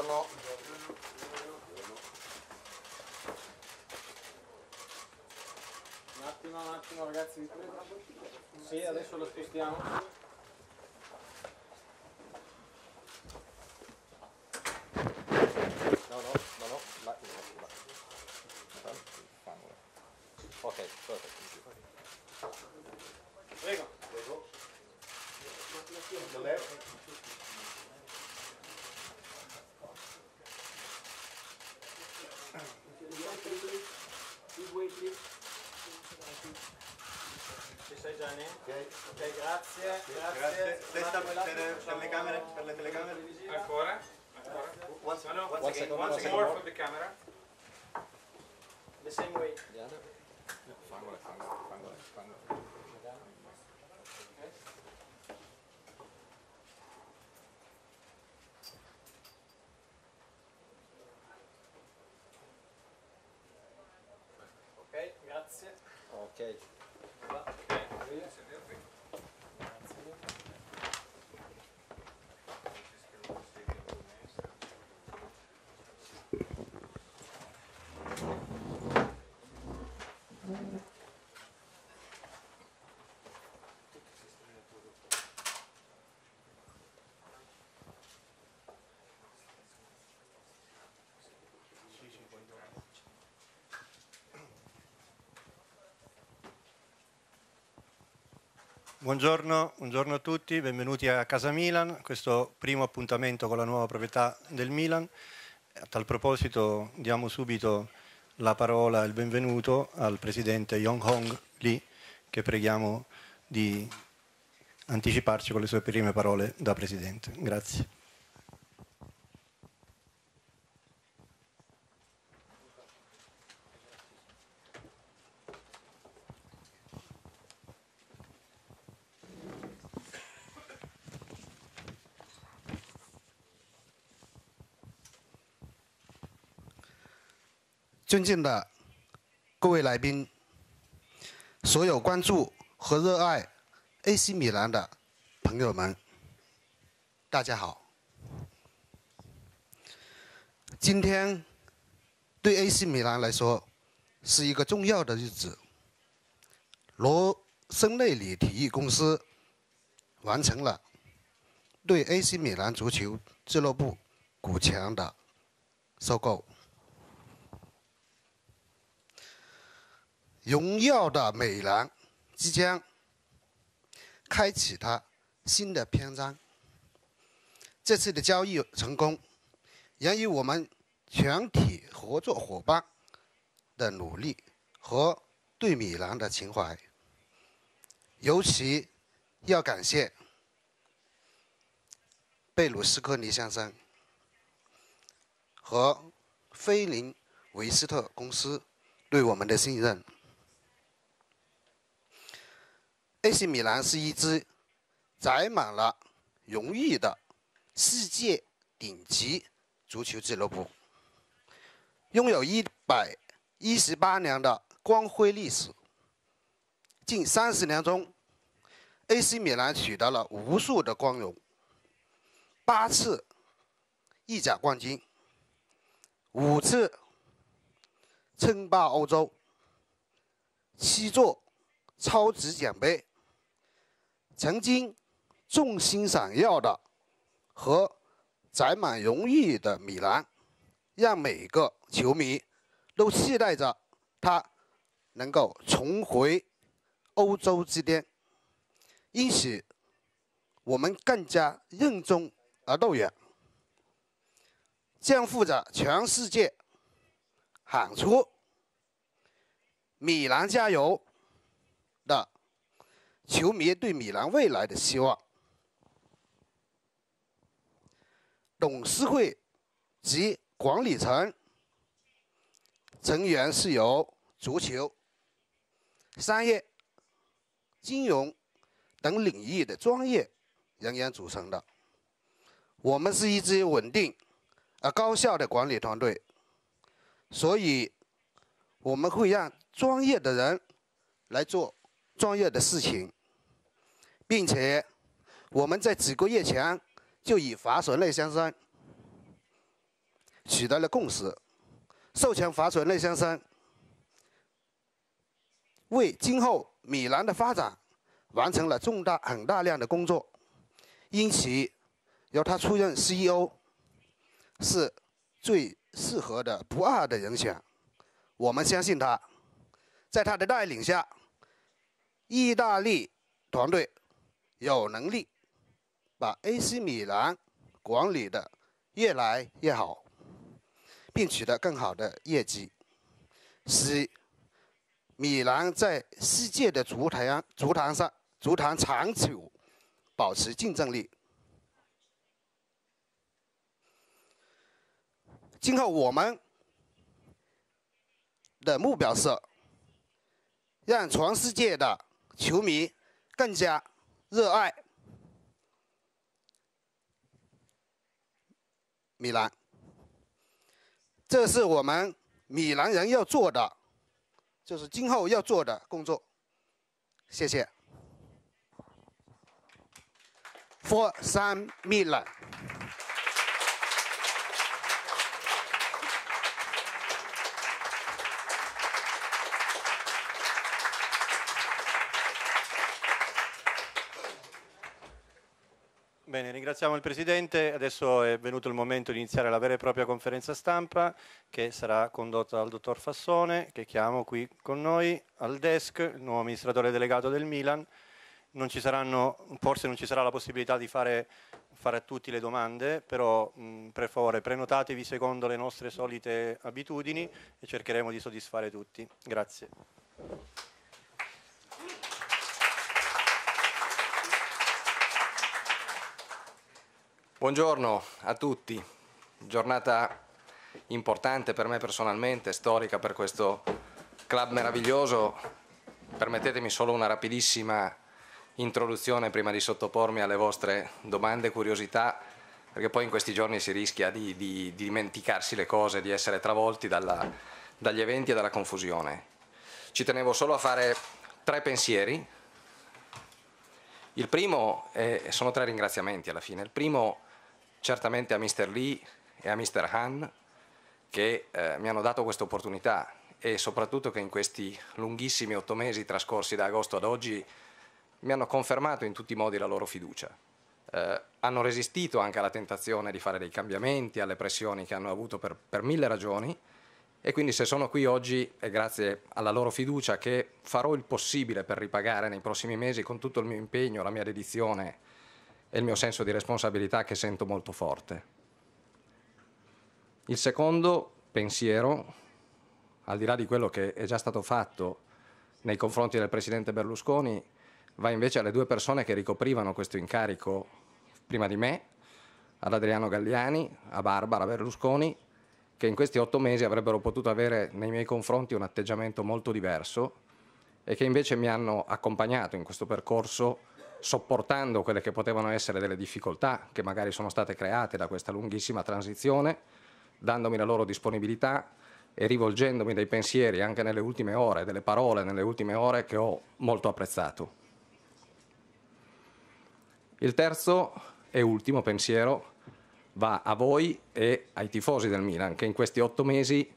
Buongiorno. Un attimo, un attimo ragazzi, vi Sì, adesso lo spostiamo. bene? Ok, okay grazie, sì, grazie. Testa per, per, le camere, per le telecamere. Ancora? Ancora? Once, no, no, once, once again, again, once again, more for the camera. The same way. Buongiorno, buongiorno, a tutti, benvenuti a Casa Milan, a questo primo appuntamento con la nuova proprietà del Milan. A tal proposito diamo subito la parola e il benvenuto al presidente Yong Hong Lee che preghiamo di anticiparci con le sue prime parole da presidente. Grazie. 尊敬的各位来宾，所有关注和热爱 AC 米兰的朋友们，大家好！今天对 AC 米兰来说是一个重要的日子。罗森内里体育公司完成了对 AC 米兰足球俱乐部股权的收购。荣耀的米兰即将开启它新的篇章。这次的交易成功，源于我们全体合作伙伴的努力和对米兰的情怀。尤其要感谢贝卢斯科尼先生和菲林维斯特公司对我们的信任。AC 米兰是一支载满了荣誉的世界顶级足球俱乐部，拥有一百一十八年的光辉历史。近三十年中，AC 米兰取得了无数的光荣：八次意甲冠军，五次称霸欧洲，七座超级奖杯。曾经，众星闪耀的和载满荣誉的米兰，让每个球迷都期待着他能够重回欧洲之巅，因此我们更加任重而道远，肩负着全世界喊出“米兰加油”。球迷对米兰未来的希望。董事会及管理层成员是由足球、商业、金融等领域的专业人员组成的。我们是一支稳定、而高效的管理团队，所以我们会让专业的人来做专业的事情。并且，我们在几个月前就与法索内先生取得了共识，授权法索内先生为今后米兰的发展完成了重大很大量的工作。因此，由他出任 CEO 是最适合的不二的人选。我们相信他，在他的带领下，意大利团队。有能力把 AC 米兰管理的越来越好，并取得更好的业绩，使米兰在世界的足坛足坛上足坛长久保持竞争力。今后我们的目标是让全世界的球迷更加。热爱米兰，这是我们米兰人要做的，就是今后要做的工作。谢谢，For San Milan。Bene, ringraziamo il Presidente. Adesso è venuto il momento di iniziare la vera e propria conferenza stampa che sarà condotta dal Dottor Fassone, che chiamo qui con noi al desk, il nuovo amministratore delegato del Milan. Non saranno, forse non ci sarà la possibilità di fare, fare a tutti le domande, però mh, per favore prenotatevi secondo le nostre solite abitudini e cercheremo di soddisfare tutti. Grazie. Buongiorno a tutti, giornata importante per me personalmente, storica per questo club meraviglioso. Permettetemi solo una rapidissima introduzione prima di sottopormi alle vostre domande e curiosità, perché poi in questi giorni si rischia di, di, di dimenticarsi le cose, di essere travolti dalla, dagli eventi e dalla confusione. Ci tenevo solo a fare tre pensieri. Il primo, è, sono tre ringraziamenti alla fine, il primo è certamente a Mr. Lee e a Mr. Han che eh, mi hanno dato questa opportunità e soprattutto che in questi lunghissimi otto mesi trascorsi da agosto ad oggi mi hanno confermato in tutti i modi la loro fiducia. Eh, hanno resistito anche alla tentazione di fare dei cambiamenti, alle pressioni che hanno avuto per, per mille ragioni e quindi se sono qui oggi è grazie alla loro fiducia che farò il possibile per ripagare nei prossimi mesi con tutto il mio impegno, la mia dedizione e il mio senso di responsabilità che sento molto forte. Il secondo pensiero, al di là di quello che è già stato fatto nei confronti del Presidente Berlusconi, va invece alle due persone che ricoprivano questo incarico prima di me, ad Adriano Galliani, a Barbara Berlusconi, che in questi otto mesi avrebbero potuto avere nei miei confronti un atteggiamento molto diverso e che invece mi hanno accompagnato in questo percorso sopportando quelle che potevano essere delle difficoltà che magari sono state create da questa lunghissima transizione, dandomi la loro disponibilità e rivolgendomi dei pensieri anche nelle ultime ore, delle parole nelle ultime ore che ho molto apprezzato. Il terzo e ultimo pensiero va a voi e ai tifosi del Milan che in questi otto mesi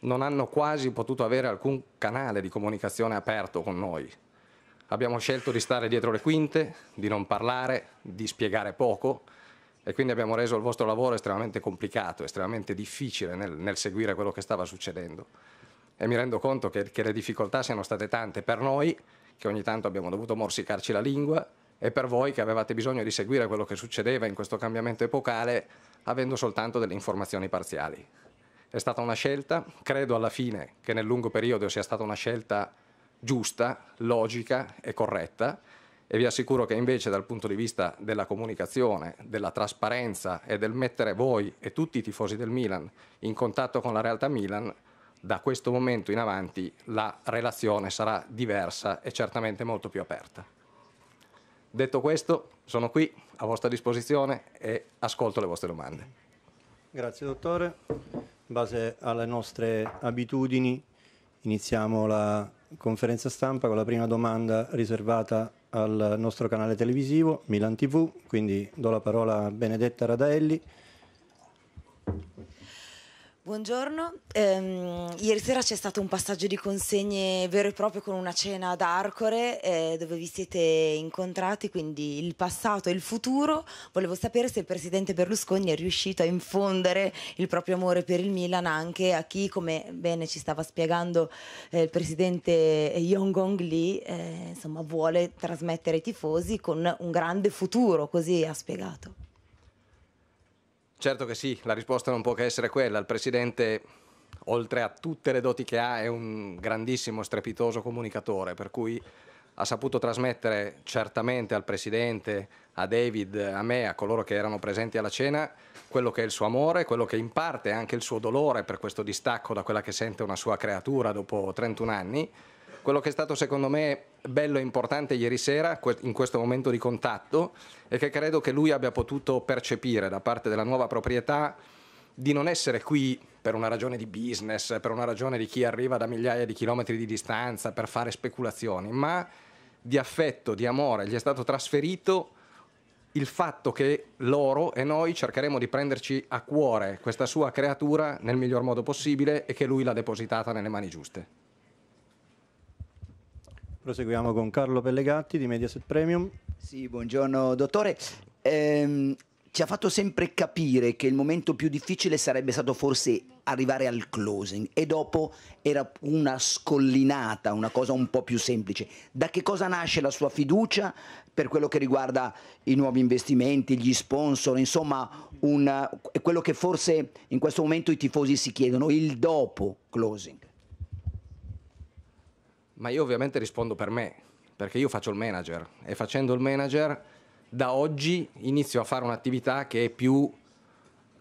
non hanno quasi potuto avere alcun canale di comunicazione aperto con noi, Abbiamo scelto di stare dietro le quinte, di non parlare, di spiegare poco e quindi abbiamo reso il vostro lavoro estremamente complicato, estremamente difficile nel, nel seguire quello che stava succedendo. E mi rendo conto che, che le difficoltà siano state tante per noi, che ogni tanto abbiamo dovuto morsicarci la lingua, e per voi che avevate bisogno di seguire quello che succedeva in questo cambiamento epocale avendo soltanto delle informazioni parziali. È stata una scelta, credo alla fine che nel lungo periodo sia stata una scelta giusta, logica e corretta e vi assicuro che invece dal punto di vista della comunicazione, della trasparenza e del mettere voi e tutti i tifosi del Milan in contatto con la realtà Milan, da questo momento in avanti la relazione sarà diversa e certamente molto più aperta. Detto questo, sono qui a vostra disposizione e ascolto le vostre domande. Grazie dottore. In base alle nostre abitudini iniziamo la conferenza stampa con la prima domanda riservata al nostro canale televisivo Milan TV, quindi do la parola a Benedetta Radaelli Buongiorno, ehm, ieri sera c'è stato un passaggio di consegne vero e proprio con una cena ad Arcore eh, dove vi siete incontrati, quindi il passato e il futuro. Volevo sapere se il presidente Berlusconi è riuscito a infondere il proprio amore per il Milan anche a chi, come bene ci stava spiegando eh, il presidente Yongong Lee, eh, insomma, vuole trasmettere ai tifosi con un grande futuro, così ha spiegato. Certo che sì, la risposta non può che essere quella. Il Presidente, oltre a tutte le doti che ha, è un grandissimo, strepitoso comunicatore, per cui ha saputo trasmettere certamente al Presidente, a David, a me, a coloro che erano presenti alla cena, quello che è il suo amore, quello che in parte è anche il suo dolore per questo distacco da quella che sente una sua creatura dopo 31 anni, quello che è stato secondo me bello e importante ieri sera, in questo momento di contatto, è che credo che lui abbia potuto percepire da parte della nuova proprietà di non essere qui per una ragione di business, per una ragione di chi arriva da migliaia di chilometri di distanza per fare speculazioni, ma di affetto, di amore, gli è stato trasferito il fatto che loro e noi cercheremo di prenderci a cuore questa sua creatura nel miglior modo possibile e che lui l'ha depositata nelle mani giuste. Proseguiamo con Carlo Pellegatti di Mediaset Premium. Sì, buongiorno dottore. Ehm, ci ha fatto sempre capire che il momento più difficile sarebbe stato forse arrivare al closing e dopo era una scollinata, una cosa un po' più semplice. Da che cosa nasce la sua fiducia per quello che riguarda i nuovi investimenti, gli sponsor, insomma, una, quello che forse in questo momento i tifosi si chiedono, il dopo closing? Ma io ovviamente rispondo per me, perché io faccio il manager e facendo il manager da oggi inizio a fare un'attività che è più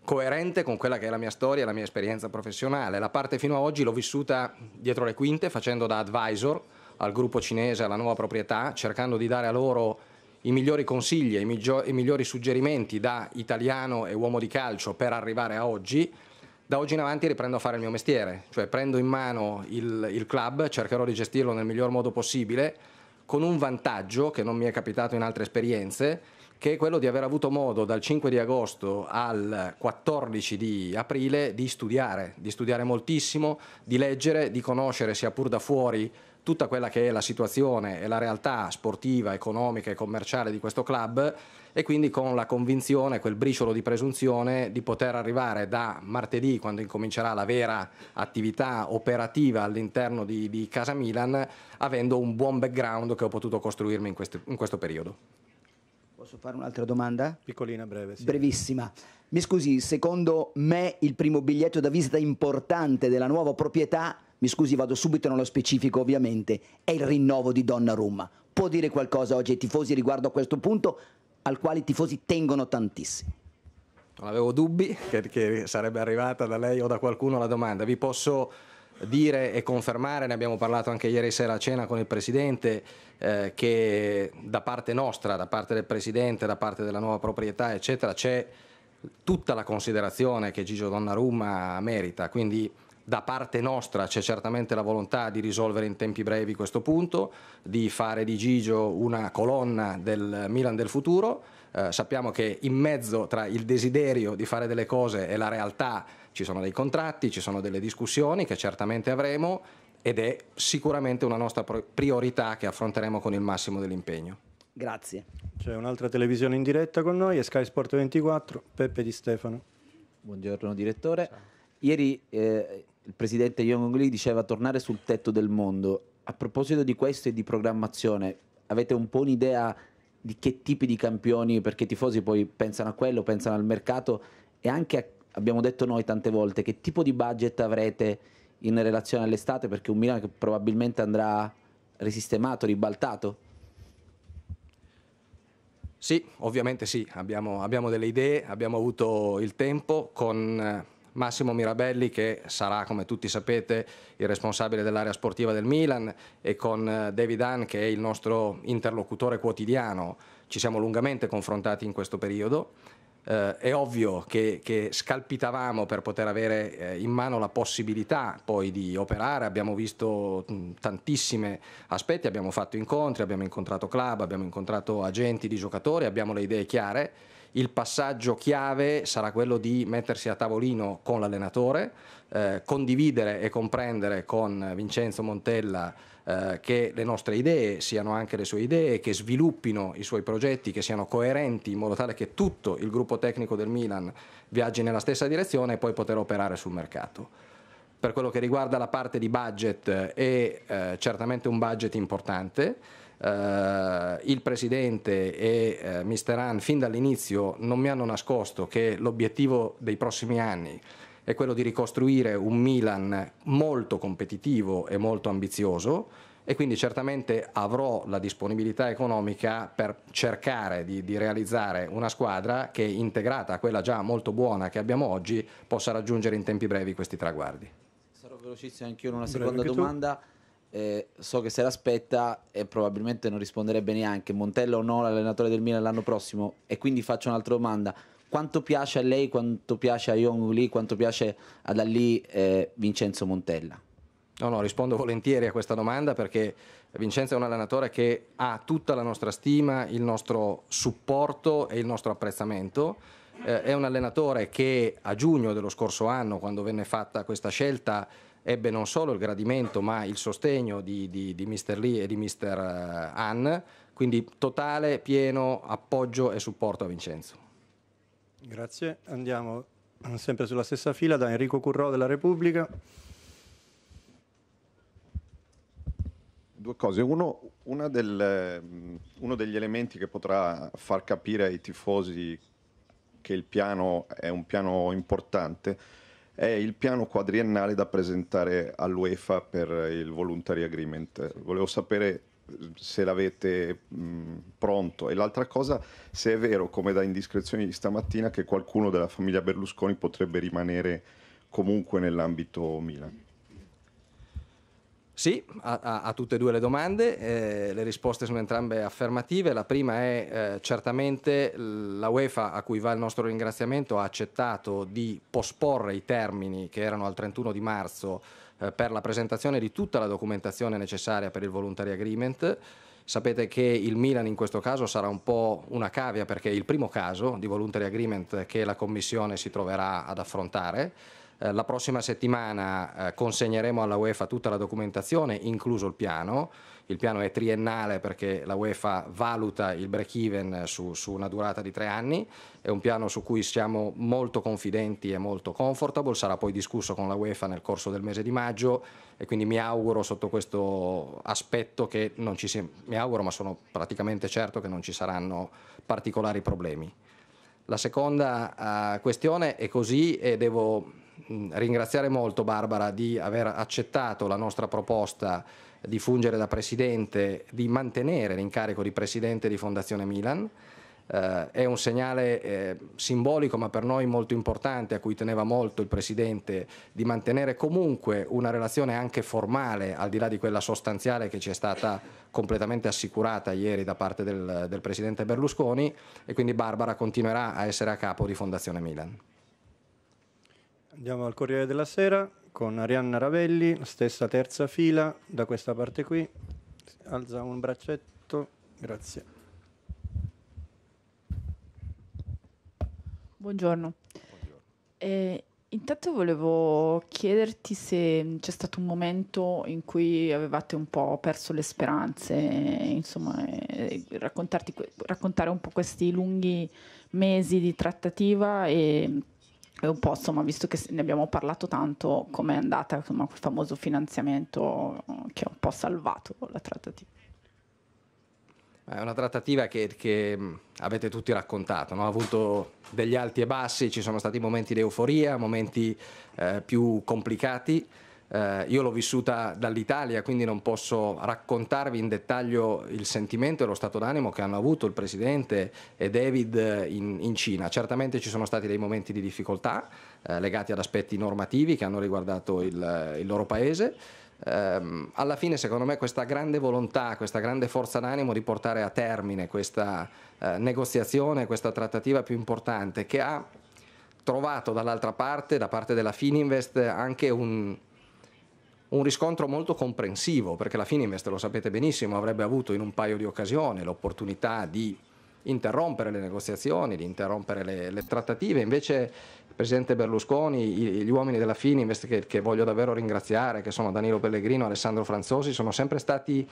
coerente con quella che è la mia storia, e la mia esperienza professionale. La parte fino ad oggi l'ho vissuta dietro le quinte, facendo da advisor al gruppo cinese, alla nuova proprietà, cercando di dare a loro i migliori consigli, e i migliori suggerimenti da italiano e uomo di calcio per arrivare a oggi da oggi in avanti riprendo a fare il mio mestiere, cioè prendo in mano il, il club, cercherò di gestirlo nel miglior modo possibile, con un vantaggio che non mi è capitato in altre esperienze, che è quello di aver avuto modo dal 5 di agosto al 14 di aprile di studiare, di studiare moltissimo, di leggere, di conoscere sia pur da fuori tutta quella che è la situazione e la realtà sportiva, economica e commerciale di questo club e quindi con la convinzione, quel briciolo di presunzione di poter arrivare da martedì, quando incomincerà la vera attività operativa all'interno di, di Casa Milan, avendo un buon background che ho potuto costruirmi in, questo, in questo periodo. Posso fare un'altra domanda? Piccolina, breve. Sì. Brevissima. Mi scusi, secondo me il primo biglietto da visita importante della nuova proprietà mi scusi vado subito nello specifico ovviamente, è il rinnovo di Donnarumma. Può dire qualcosa oggi ai tifosi riguardo a questo punto al quale i tifosi tengono tantissimo? Non avevo dubbi che, che sarebbe arrivata da lei o da qualcuno la domanda. Vi posso dire e confermare, ne abbiamo parlato anche ieri sera a cena con il Presidente, eh, che da parte nostra, da parte del Presidente, da parte della nuova proprietà, eccetera, c'è tutta la considerazione che Gigio Donnarumma merita. Quindi da parte nostra c'è certamente la volontà di risolvere in tempi brevi questo punto, di fare di Gigio una colonna del Milan del futuro. Eh, sappiamo che in mezzo tra il desiderio di fare delle cose e la realtà ci sono dei contratti, ci sono delle discussioni che certamente avremo ed è sicuramente una nostra priorità che affronteremo con il massimo dell'impegno. Grazie. C'è un'altra televisione in diretta con noi, è Sky Sport 24, Peppe Di Stefano. Buongiorno direttore. Ciao. Ieri eh, il presidente Yong Lee diceva tornare sul tetto del mondo. A proposito di questo e di programmazione, avete un po' un'idea di che tipi di campioni, perché i tifosi poi pensano a quello, pensano al mercato e anche, a, abbiamo detto noi tante volte, che tipo di budget avrete in relazione all'estate, perché un Milan che probabilmente andrà risistemato, ribaltato? Sì, ovviamente sì, abbiamo, abbiamo delle idee, abbiamo avuto il tempo con eh, Massimo Mirabelli che sarà, come tutti sapete, il responsabile dell'area sportiva del Milan e con eh, David Hahn che è il nostro interlocutore quotidiano. Ci siamo lungamente confrontati in questo periodo. Eh, è ovvio che, che, scalpitavamo per poter avere eh, in mano la possibilità poi di operare, abbiamo visto mm, tantissimi aspetti, abbiamo fatto incontri, abbiamo incontrato club, abbiamo incontrato agenti di giocatori, abbiamo le idee chiare il passaggio chiave sarà quello di mettersi a tavolino con l'allenatore, eh, condividere e comprendere con Vincenzo Montella eh, che le nostre idee siano anche le sue idee, che sviluppino i suoi progetti, che siano coerenti in modo tale che tutto il gruppo tecnico del Milan viaggi nella stessa direzione e poi poter operare sul mercato per quello che riguarda la parte di budget eh, è eh, certamente un budget importante eh, il Presidente e eh, Mr. Han fin dall'inizio non mi hanno nascosto che l'obiettivo dei prossimi anni è quello di ricostruire un Milan molto competitivo e molto ambizioso e quindi certamente avrò la disponibilità economica per cercare di, di, realizzare una squadra che integrata a quella già molto buona che abbiamo oggi possa raggiungere in tempi brevi questi traguardi. Sarò velocissimo anch'io in una seconda domanda. Tu? eh, so che se l'aspetta e probabilmente non risponderebbe neanche. Montella o no, l'allenatore del Milan l'anno prossimo. E quindi faccio un'altra domanda. Quanto piace a lei, quanto piace a Yong Lee, quanto piace ad Ali eh, Vincenzo Montella? No, no, rispondo volentieri a questa domanda perché Vincenzo è un allenatore che ha tutta la nostra stima, il nostro supporto e il nostro apprezzamento. Eh, è un allenatore che a giugno dello scorso anno, quando venne fatta questa scelta, ebbe non solo il gradimento ma il sostegno di, di, di Mr. Lee e di Mr. Han, eh, quindi totale, pieno appoggio e supporto a Vincenzo. Grazie, andiamo eh, sempre sulla stessa fila da Enrico Curro della Repubblica. Due cose, uno, del, mm, uno degli elementi che potrà far capire ai tifosi che il piano è un piano importante è è il piano quadriennale da presentare all'UEFA per il voluntary agreement. Volevo sapere eh, se l'avete mh, pronto e l'altra cosa se è vero come da indiscrezioni di stamattina che qualcuno della famiglia Berlusconi potrebbe rimanere comunque nell'ambito Milan. Sì, a, a, a, tutte e due le domande, eh, le risposte sono entrambe affermative. La prima è eh, certamente la UEFA, a cui va il nostro ringraziamento, ha accettato di posporre i termini che erano al 31 di marzo eh, per la presentazione di tutta la documentazione necessaria per il voluntary agreement. Sapete che il Milan in questo caso sarà un po' una cavia perché è il primo caso di voluntary agreement che la Commissione si troverà ad affrontare eh, la prossima settimana eh, consegneremo alla UEFA tutta la documentazione, incluso il piano. Il piano è triennale perché la UEFA valuta il break-even su, su, una durata di tre anni. È un piano su cui siamo molto confidenti e molto comfortable. Sarà poi discusso con la UEFA nel corso del mese di maggio e quindi mi auguro sotto questo aspetto che non ci sia, mi auguro ma sono praticamente certo che non ci saranno particolari problemi. La seconda uh, questione è così e devo Mm, ringraziare molto Barbara di aver accettato la nostra proposta di fungere da presidente, di mantenere l'incarico di presidente di Fondazione Milan. Eh, è un segnale eh, simbolico ma per noi molto importante a cui teneva molto il Presidente di mantenere comunque una relazione anche formale al di là di quella sostanziale che ci è stata completamente assicurata ieri da parte del, del Presidente Berlusconi e quindi Barbara continuerà a essere a capo di Fondazione Milan. Andiamo al Corriere della Sera con Arianna Ravelli, stessa terza fila, da questa parte qui. Alza un braccetto, grazie. Buongiorno. Buongiorno. Eh, intanto volevo chiederti se c'è stato un momento in cui avevate un po' perso le speranze, insomma, eh, raccontare un po' questi lunghi mesi di trattativa e un po', insomma, visto che ne abbiamo parlato tanto, com'è andata insomma, quel famoso finanziamento eh, che ha un po' salvato la trattativa? È una trattativa che, che mm, avete tutti raccontato, no? ha avuto degli alti e bassi, ci sono stati momenti di euforia, momenti eh, più complicati. Eh, io l'ho vissuta dall'Italia, quindi non posso raccontarvi in dettaglio il sentimento e lo stato d'animo che hanno avuto il Presidente e David eh, in, in Cina. Certamente ci sono stati dei momenti di difficoltà eh, legati ad aspetti normativi che hanno riguardato il, eh, il loro Paese. Eh, alla fine, secondo me, questa grande volontà, questa grande forza d'animo di portare a termine questa eh, negoziazione, questa trattativa più importante, che ha trovato dall'altra parte, da parte della Fininvest, anche un, un riscontro molto comprensivo, perché la Fininvest, lo sapete benissimo, avrebbe avuto in un paio di occasioni l'opportunità di interrompere le negoziazioni, di interrompere le, le trattative, invece il Presidente Berlusconi, gli, uomini della Fininvest che, che voglio davvero ringraziare, che sono Danilo Pellegrino e Alessandro Franzosi, sono sempre stati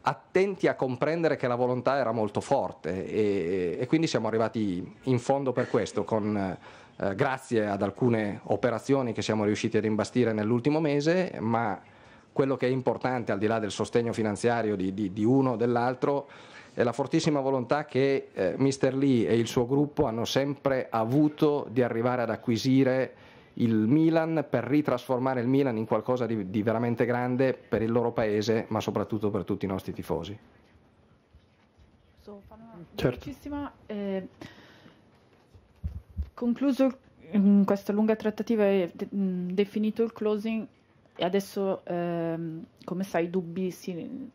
attenti a comprendere che la volontà era molto forte e, e, quindi siamo arrivati in fondo per questo, con eh, grazie ad alcune operazioni che siamo riusciti ad imbastire nell'ultimo mese, ma quello che è importante al di là del sostegno finanziario di, di, di uno o dell'altro è la fortissima volontà che eh, Mr. Lee e il suo gruppo hanno sempre avuto di arrivare ad acquisire il Milan per ritrasformare il Milan in qualcosa di, di veramente grande per il loro paese, ma soprattutto per tutti i nostri tifosi. certo. Eh, Concluso mh, mm, questa lunga trattativa e de mm, definito il closing, e adesso ehm, come sai i dubbi si,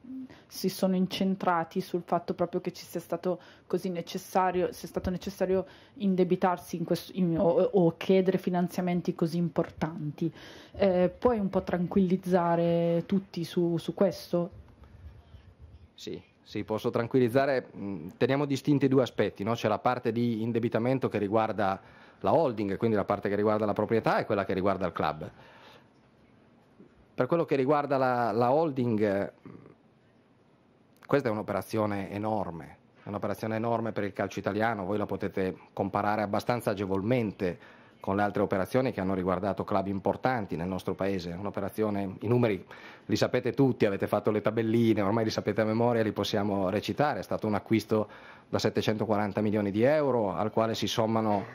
si, sono incentrati sul fatto proprio che ci sia stato così necessario, sia stato necessario indebitarsi in questo, in, o, o, chiedere finanziamenti così importanti. Eh, puoi un po' tranquillizzare tutti su, su questo? Sì, sì, posso tranquillizzare, mm, teniamo distinti due aspetti, no? c'è la parte di indebitamento che riguarda la holding, quindi la parte che riguarda la proprietà e quella che riguarda il club. Per quello che riguarda la, la holding, mm, questa è un'operazione enorme, è un'operazione enorme per il calcio italiano, voi la potete comparare abbastanza agevolmente con le altre operazioni che hanno riguardato club importanti nel nostro paese, un'operazione, i numeri li sapete tutti, avete fatto le tabelline, ormai li sapete a memoria, li possiamo recitare, è stato un acquisto da 740 milioni di euro al quale si sommano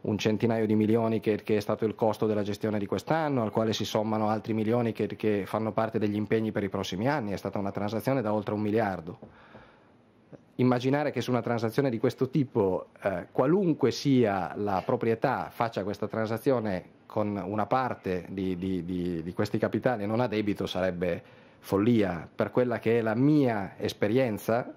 un centinaio di milioni che, che, è stato il costo della gestione di quest'anno, al quale si sommano altri milioni che, che fanno parte degli impegni per i prossimi anni. È stata una transazione da oltre un miliardo immaginare che su una transazione di questo tipo, eh, qualunque sia la proprietà faccia questa transazione con una parte di, di, di, di questi capitali e non a debito sarebbe follia. Per quella che è la mia esperienza,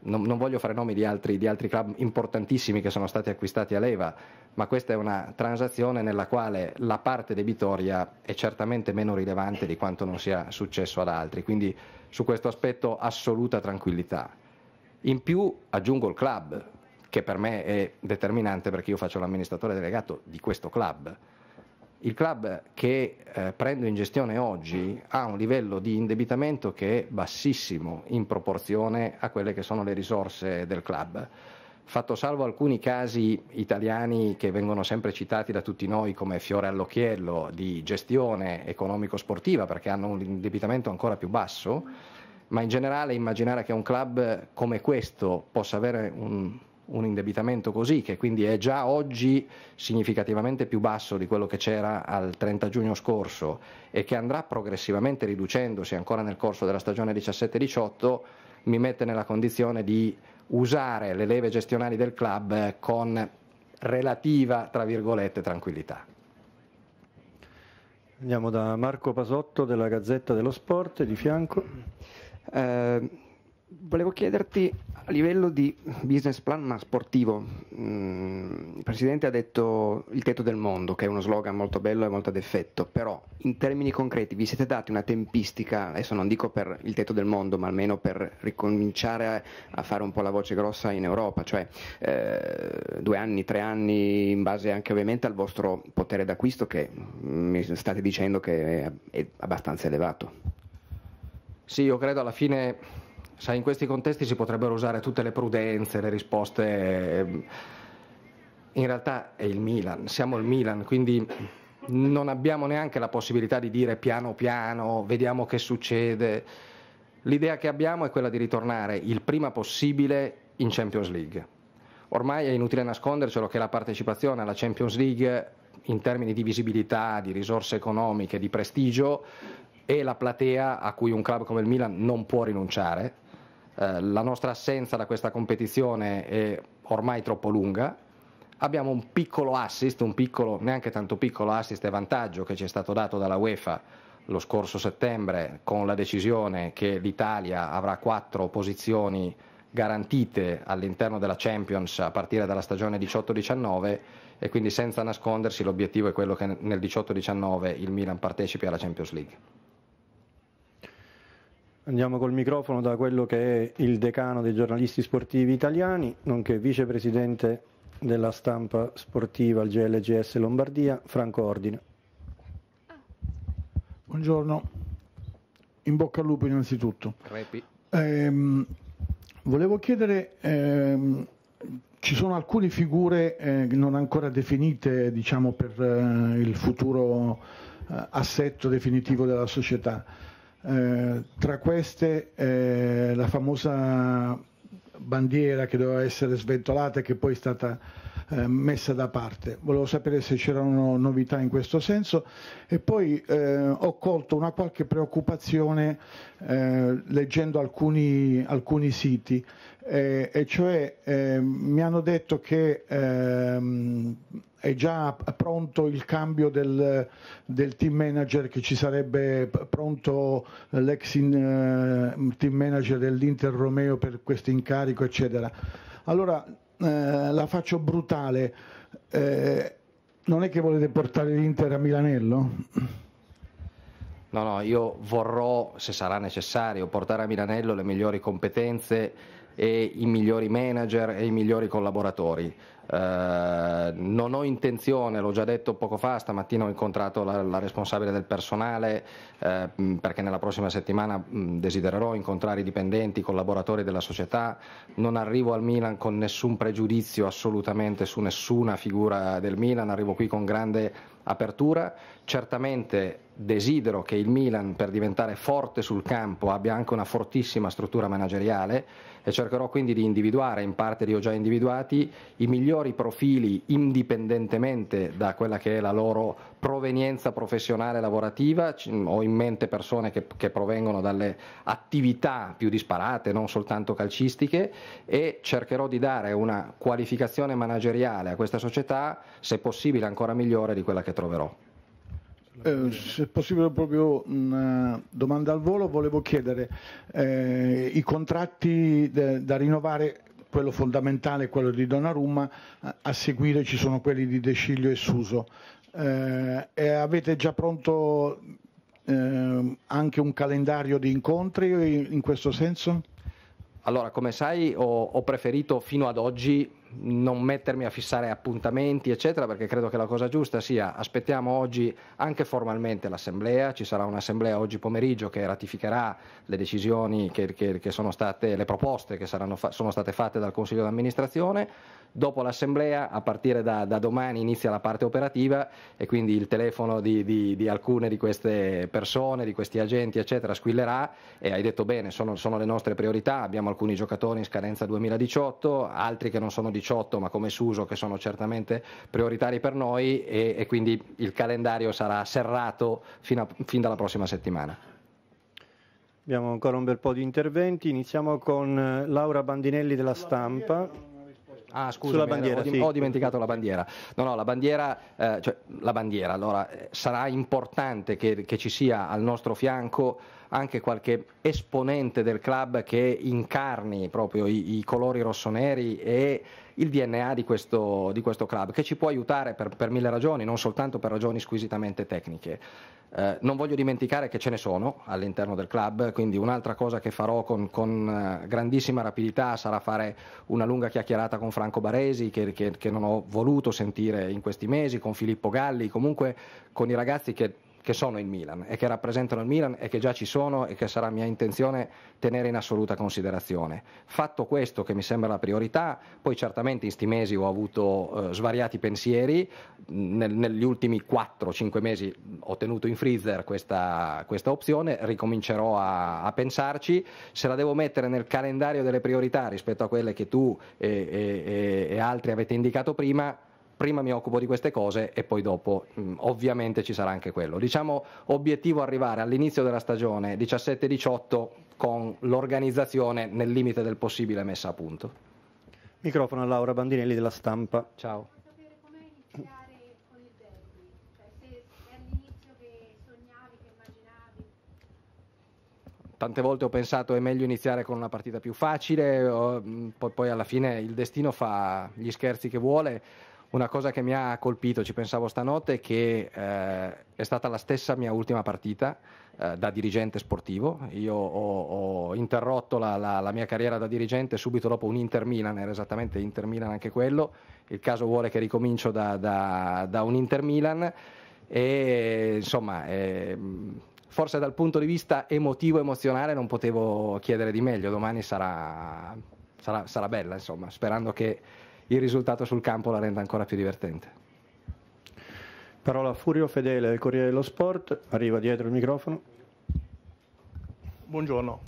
non, non voglio fare nomi di altri, di altri club importantissimi che sono stati acquistati a leva, ma questa è una transazione nella quale la parte debitoria è certamente meno rilevante di quanto non sia successo ad altri. Quindi su questo aspetto assoluta tranquillità. In più aggiungo il club, che per me è determinante perché io faccio l'amministratore delegato di questo club. Il club che eh, prendo in gestione oggi ha un livello di indebitamento che è bassissimo in proporzione a quelle che sono le risorse del club. Fatto salvo alcuni casi italiani che vengono sempre citati da tutti noi come fiore all'occhiello di gestione economico-sportiva perché hanno un indebitamento ancora più basso, ma in generale immaginare che un club come questo possa avere un, un indebitamento così, che quindi è già oggi significativamente più basso di quello che c'era al 30 giugno scorso e che andrà progressivamente riducendosi ancora nel corso della stagione 17-18, mi mette nella condizione di usare le leve gestionali del club con relativa, tra virgolette, tranquillità. Andiamo da Marco Pasotto della Gazzetta dello Sport di fianco. Ehm, volevo chiederti a livello di business plan ma sportivo, mh, mm, il Presidente ha detto il tetto del mondo, che è uno slogan molto bello e molto ad effetto, però in termini concreti vi siete dati una tempistica, adesso non dico per il tetto del mondo, ma almeno per ricominciare a, a fare un po' la voce grossa in Europa, cioè eh, due anni, tre anni in base anche ovviamente al vostro potere d'acquisto che mh, mi state dicendo che è, è abbastanza elevato. Sì, io credo alla fine, sai, in questi contesti si potrebbero usare tutte le prudenze, le risposte. Ehm, in realtà è il Milan, siamo il Milan, quindi non abbiamo neanche la possibilità di dire piano piano, vediamo che succede. L'idea che abbiamo è quella di ritornare il prima possibile in Champions League. Ormai è inutile nascondercelo che la partecipazione alla Champions League in termini di visibilità, di risorse economiche, di prestigio, e la platea a cui un club come il Milan non può rinunciare. Eh, la nostra assenza da questa competizione è ormai troppo lunga. Abbiamo un piccolo assist, un piccolo, neanche tanto piccolo assist e vantaggio che ci è stato dato dalla UEFA lo scorso settembre con la decisione che l'Italia avrà quattro posizioni garantite all'interno della Champions a partire dalla stagione 18-19 e quindi senza nascondersi l'obiettivo è quello che nel 18-19 il Milan partecipi alla Champions League. Andiamo col microfono da quello che è il decano dei giornalisti sportivi italiani, nonché vicepresidente della stampa sportiva al GLGS Lombardia, Franco Ordine. Buongiorno, in bocca al lupo innanzitutto. Eh, volevo chiedere, eh, ci sono alcune figure eh, non ancora definite diciamo, per eh, il futuro eh, assetto definitivo della società. Eh, tra queste eh, la famosa bandiera che doveva essere sventolata e che poi è stata eh, messa da parte. Volevo sapere se c'erano novità in questo senso e poi eh, ho colto una qualche preoccupazione eh, leggendo alcuni, alcuni siti eh, e cioè eh, mi hanno detto che ehm, è già pronto il cambio del, del, team manager, che ci sarebbe pronto l'ex in, ehm, team manager dell'Inter Romeo per questo incarico, eccetera. Allora eh, la faccio brutale. Eh, non è che volete portare l'Inter a Milanello? No, no, io vorrò, se sarà necessario, portare a Milanello le migliori competenze e i migliori manager e i migliori collaboratori. Eh, non ho intenzione, l'ho già detto poco fa, stamattina ho incontrato la, la responsabile del personale eh, perché nella prossima settimana mh, desidererò incontrare i dipendenti, i collaboratori della società. Non arrivo al Milan con nessun pregiudizio assolutamente su nessuna figura del Milan, arrivo qui con grande apertura. Certamente desidero che il Milan per diventare forte sul campo abbia anche una fortissima struttura manageriale e cercherò quindi di individuare, in parte li ho già individuati, i migliori ulteriori profili indipendentemente da quella che è la loro provenienza professionale lavorativa, mm, ho in mente persone che, che provengono dalle attività più disparate, non soltanto calcistiche, e cercherò di dare una qualificazione manageriale a questa società, se possibile ancora migliore di quella che troverò. Eh, se possibile proprio una domanda al volo, volevo chiedere eh, i contratti de, da rinnovare quello fondamentale quello di Donnarumma, a seguire ci sono quelli di De Sciglio e Suso. Eh, e avete già pronto eh, anche un calendario di incontri in questo senso? Allora, come sai, ho, ho, preferito fino ad oggi non mettermi a fissare appuntamenti, eccetera, perché credo che la cosa giusta sia aspettiamo oggi anche formalmente l'assemblea, ci sarà un'assemblea oggi pomeriggio che ratificherà le decisioni che, che, che sono state, le proposte che saranno fa- sono state fatte dal Consiglio d'amministrazione. Dopo l'assemblea, a partire da, da domani inizia la parte operativa e quindi il telefono di, di, di, alcune di queste persone, di questi agenti, eccetera, squillerà e hai detto bene, sono, sono le nostre priorità, abbiamo alcuni giocatori in scadenza 2018, altri che non sono 18 ma come Suso che sono certamente prioritari per noi e, e quindi il calendario sarà serrato a, fin dalla prossima settimana. Abbiamo ancora un bel po' di interventi, iniziamo con eh, Laura Bandinelli della Stampa. Ah, scusa, ho, sì. ho, dimenticato la bandiera. No, no, la bandiera, eh, cioè, la bandiera allora, eh, sarà importante che, che, ci sia al nostro fianco anche qualche esponente del club che incarni proprio i, i colori rossoneri e il DNA di questo, di questo club, che ci può aiutare per, per, mille ragioni, non soltanto per ragioni squisitamente tecniche. Eh, non voglio dimenticare che ce ne sono all'interno del club, quindi un'altra cosa che farò con, con eh, grandissima rapidità sarà fare una lunga chiacchierata con Franco Baresi, che, che, che non ho voluto sentire in questi mesi, con Filippo Galli, comunque con i ragazzi che che sono il Milan e che rappresentano il Milan e che già ci sono e che sarà mia intenzione tenere in assoluta considerazione. Fatto questo che mi sembra la priorità, poi certamente in sti mesi ho avuto eh, svariati pensieri, Nel, negli ultimi 4-5 mesi ho tenuto in freezer questa, questa opzione, ricomincerò a, a, pensarci, se la devo mettere nel calendario delle priorità rispetto a quelle che tu e, e, e altri avete indicato prima, prima mi occupo di queste cose e poi dopo mh, mm, ovviamente ci sarà anche quello. Diciamo obiettivo arrivare all'inizio della stagione 17-18 con l'organizzazione nel limite del possibile messa a punto. Microfono a Laura Bandinelli della stampa. Ciao. tante volte ho pensato è meglio iniziare con una partita più facile, mm, poi, alla fine il destino fa gli scherzi che vuole una cosa che mi ha colpito, ci pensavo stanotte, è che eh, è stata la stessa mia ultima partita eh, da dirigente sportivo. Io ho, ho interrotto la, la, la, mia carriera da dirigente subito dopo un Inter Milan, era esattamente Inter Milan anche quello. Il caso vuole che ricomincio da, da, da un Inter Milan e insomma. Eh, forse dal punto di vista emotivo emozionale non potevo chiedere di meglio, domani sarà, sarà, sarà bella, insomma, sperando che il risultato sul campo la rende ancora più divertente. Parola Furio Fedele del Corriere dello Sport, arriva dietro il microfono. Buongiorno.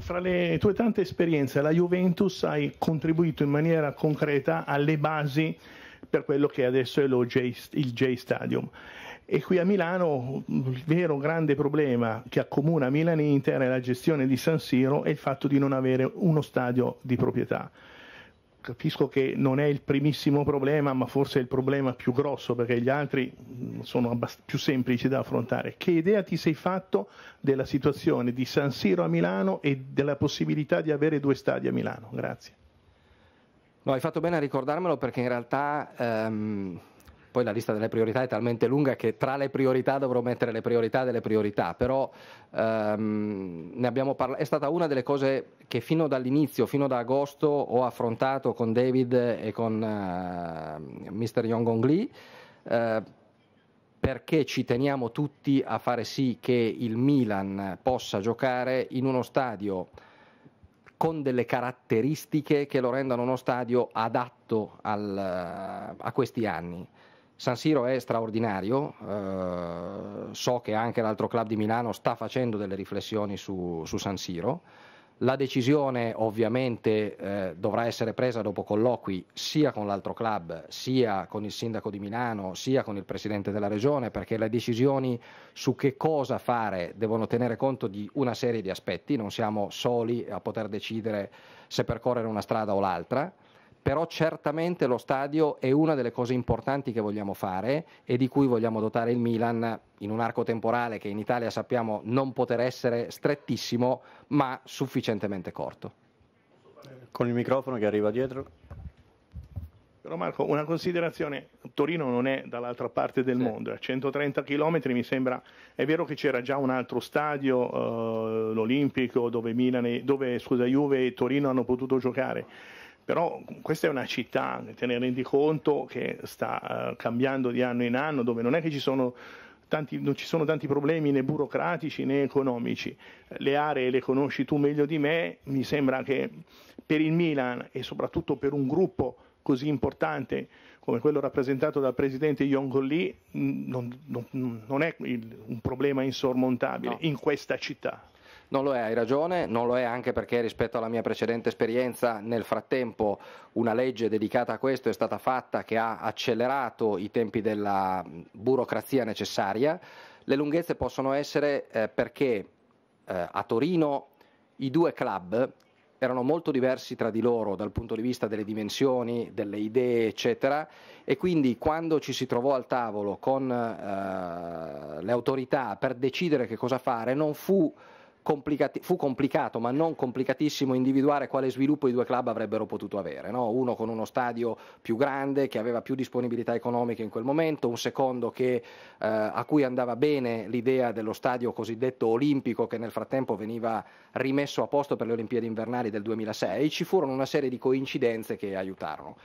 Fra le tue tante esperienze la Juventus hai contribuito in maniera concreta alle basi per quello che adesso è J, il J Stadium. E qui a Milano il vero grande problema che accomuna Milan e Inter è la gestione di San Siro e il fatto di non avere uno stadio di proprietà capisco che non è il primissimo problema, ma forse è il problema più grosso perché gli altri mm, sono abbast- più semplici da affrontare. Che idea ti sei fatto della situazione di San Siro a Milano e della possibilità di avere due stadi a Milano? Grazie. No, hai fatto bene a ricordarmelo perché in realtà ehm, poi la lista delle priorità è talmente lunga che tra le priorità dovrò mettere le priorità delle priorità, però ehm, parla- è stata una delle cose che fino dall'inizio, fino da agosto, ho affrontato con David e con uh, ehm, Mr. Yongong Lee. Uh, perché ci teniamo tutti a fare sì che il Milan possa giocare in uno stadio con delle caratteristiche che lo rendano uno stadio adatto al, a questi anni. San Siro è straordinario, eh, so che anche l'altro club di Milano sta facendo delle riflessioni su, su San Siro. La decisione ovviamente eh, dovrà essere presa dopo colloqui sia con l'altro club, sia con il sindaco di Milano, sia con il presidente della regione, perché le decisioni su che cosa fare devono tenere conto di una serie di aspetti, non siamo soli a poter decidere se percorrere una strada o l'altra però certamente lo stadio è una delle cose importanti che vogliamo fare e di cui vogliamo dotare il Milan in un arco temporale che in Italia sappiamo non poter essere strettissimo, ma sufficientemente corto. Con il microfono che arriva dietro. Però Marco, una considerazione, Torino non è dall'altra parte del sì. mondo, a 130 km mi sembra, è vero che c'era già un altro stadio, eh, l'Olimpico, dove, Milan e, dove scusa, Juve e Torino hanno potuto giocare, però questa è una città, te ne rendi conto, che sta uh, cambiando di anno in anno, dove non è che ci sono Tanti, non ci sono tanti problemi né burocratici né economici. Le aree le conosci tu meglio di me, mi sembra che per il Milan e soprattutto per un gruppo così importante come quello rappresentato dal presidente Yongo Lee non, non, non, è il, un problema insormontabile no. in questa città. Non lo è, hai ragione, non lo è anche perché rispetto alla mia precedente esperienza nel frattempo una legge dedicata a questo è stata fatta che ha accelerato i tempi della burocrazia necessaria. Le lunghezze possono essere eh, perché eh, a Torino i due club erano molto diversi tra di loro dal punto di vista delle dimensioni, delle idee, eccetera, e quindi quando ci si trovò al tavolo con eh, le autorità per decidere che cosa fare, non fu complicati- fu complicato, ma non complicatissimo, individuare quale sviluppo i due club avrebbero potuto avere. No? Uno con uno stadio più grande, che aveva più disponibilità economiche in quel momento, un secondo che, eh, a cui andava bene l'idea dello stadio cosiddetto olimpico, che nel frattempo veniva rimesso a posto per le Olimpiadi invernali del 2006. Ci furono una serie di coincidenze che aiutarono.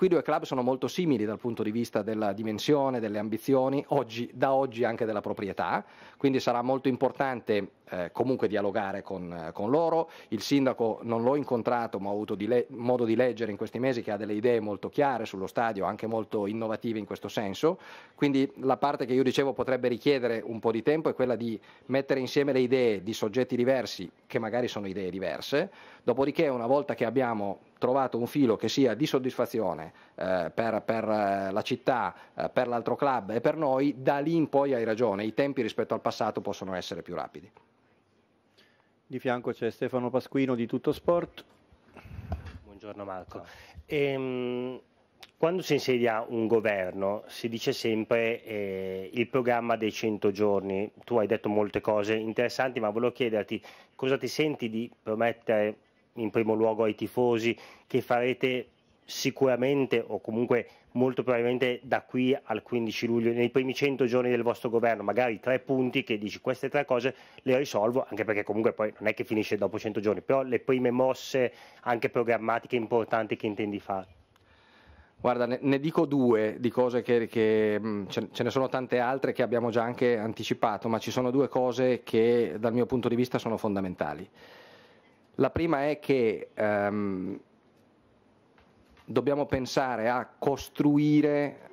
Qui i due club sono molto simili dal punto di vista della dimensione, delle ambizioni, oggi, da oggi anche della proprietà, quindi sarà molto importante eh, comunque dialogare con, eh, con, loro. Il sindaco non l'ho incontrato, ma ho avuto di le- modo di leggere in questi mesi che ha delle idee molto chiare sullo stadio, anche molto innovative in questo senso. Quindi la parte che io dicevo potrebbe richiedere un po' di tempo è quella di mettere insieme le idee di soggetti diversi, che magari sono idee diverse, dopodiché una volta che abbiamo trovato un filo che sia di soddisfazione, eh, per, per, eh, la città, eh, per l'altro club e per noi, da lì in poi hai ragione, i tempi rispetto al passato possono essere più rapidi. Di fianco c'è Stefano Pasquino di Tutto Sport. Buongiorno Marco. Ehm, quando si insedia un governo si dice sempre eh, il programma dei 100 giorni, tu hai detto molte cose interessanti ma volevo chiederti cosa ti senti di promettere in primo luogo ai tifosi che farete sicuramente o comunque molto probabilmente da qui al 15 luglio, nei primi 100 giorni del vostro governo, magari tre punti che dici queste tre cose le risolvo, anche perché comunque poi non è che finisce dopo 100 giorni, però le prime mosse anche programmatiche importanti che intendi fare. Guarda, ne, ne, dico due di cose che, che ce, ce, ne sono tante altre che abbiamo già anche anticipato, ma ci sono due cose che dal mio punto di vista sono fondamentali. La prima è che ehm, dobbiamo pensare a costruire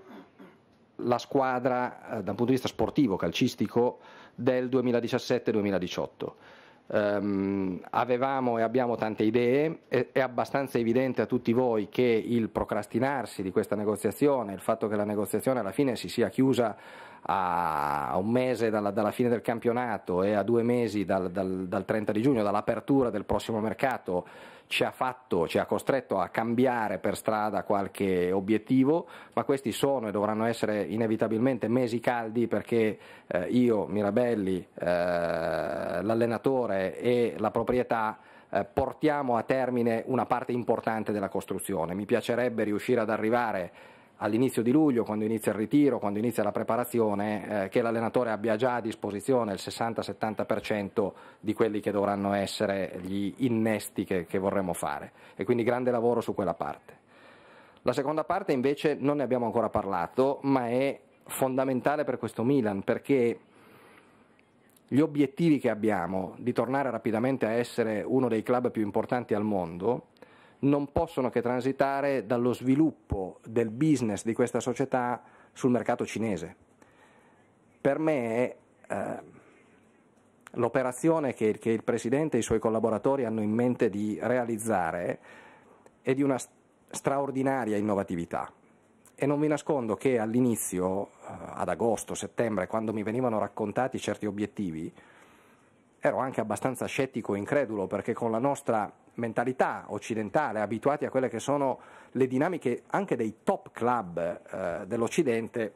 la squadra eh, da un punto di vista sportivo, calcistico del 2017-2018. Um, ehm, avevamo e abbiamo tante idee, è, è, abbastanza evidente a tutti voi che il procrastinarsi di questa negoziazione, il fatto che la negoziazione alla fine si sia chiusa a un mese dalla, dalla fine del campionato e a due mesi dal, dal, dal 30 di giugno, dall'apertura del prossimo mercato, ci ha fatto, ci ha costretto a cambiare per strada qualche obiettivo, ma questi sono e dovranno essere inevitabilmente mesi caldi perché eh, io, Mirabelli, eh, l'allenatore e la proprietà eh, portiamo a termine una parte importante della costruzione. Mi piacerebbe riuscire ad arrivare all'inizio di luglio, quando inizia il ritiro, quando inizia la preparazione, eh, che l'allenatore abbia già a disposizione il 60-70% di quelli che dovranno essere gli innesti che, che vorremmo fare. E quindi grande lavoro su quella parte. La seconda parte invece non ne abbiamo ancora parlato, ma è fondamentale per questo Milan perché gli obiettivi che abbiamo di tornare rapidamente a essere uno dei club più importanti al mondo non possono che transitare dallo sviluppo del business di questa società sul mercato cinese. Per me eh, l'operazione che, che, il Presidente e i suoi collaboratori hanno in mente di realizzare è di una straordinaria innovatività e non vi nascondo che all'inizio, eh, ad agosto, settembre, quando mi venivano raccontati certi obiettivi, ero anche abbastanza scettico e incredulo perché con la nostra mentalità occidentale, abituati a quelle che sono le dinamiche anche dei top club eh, dell'Occidente,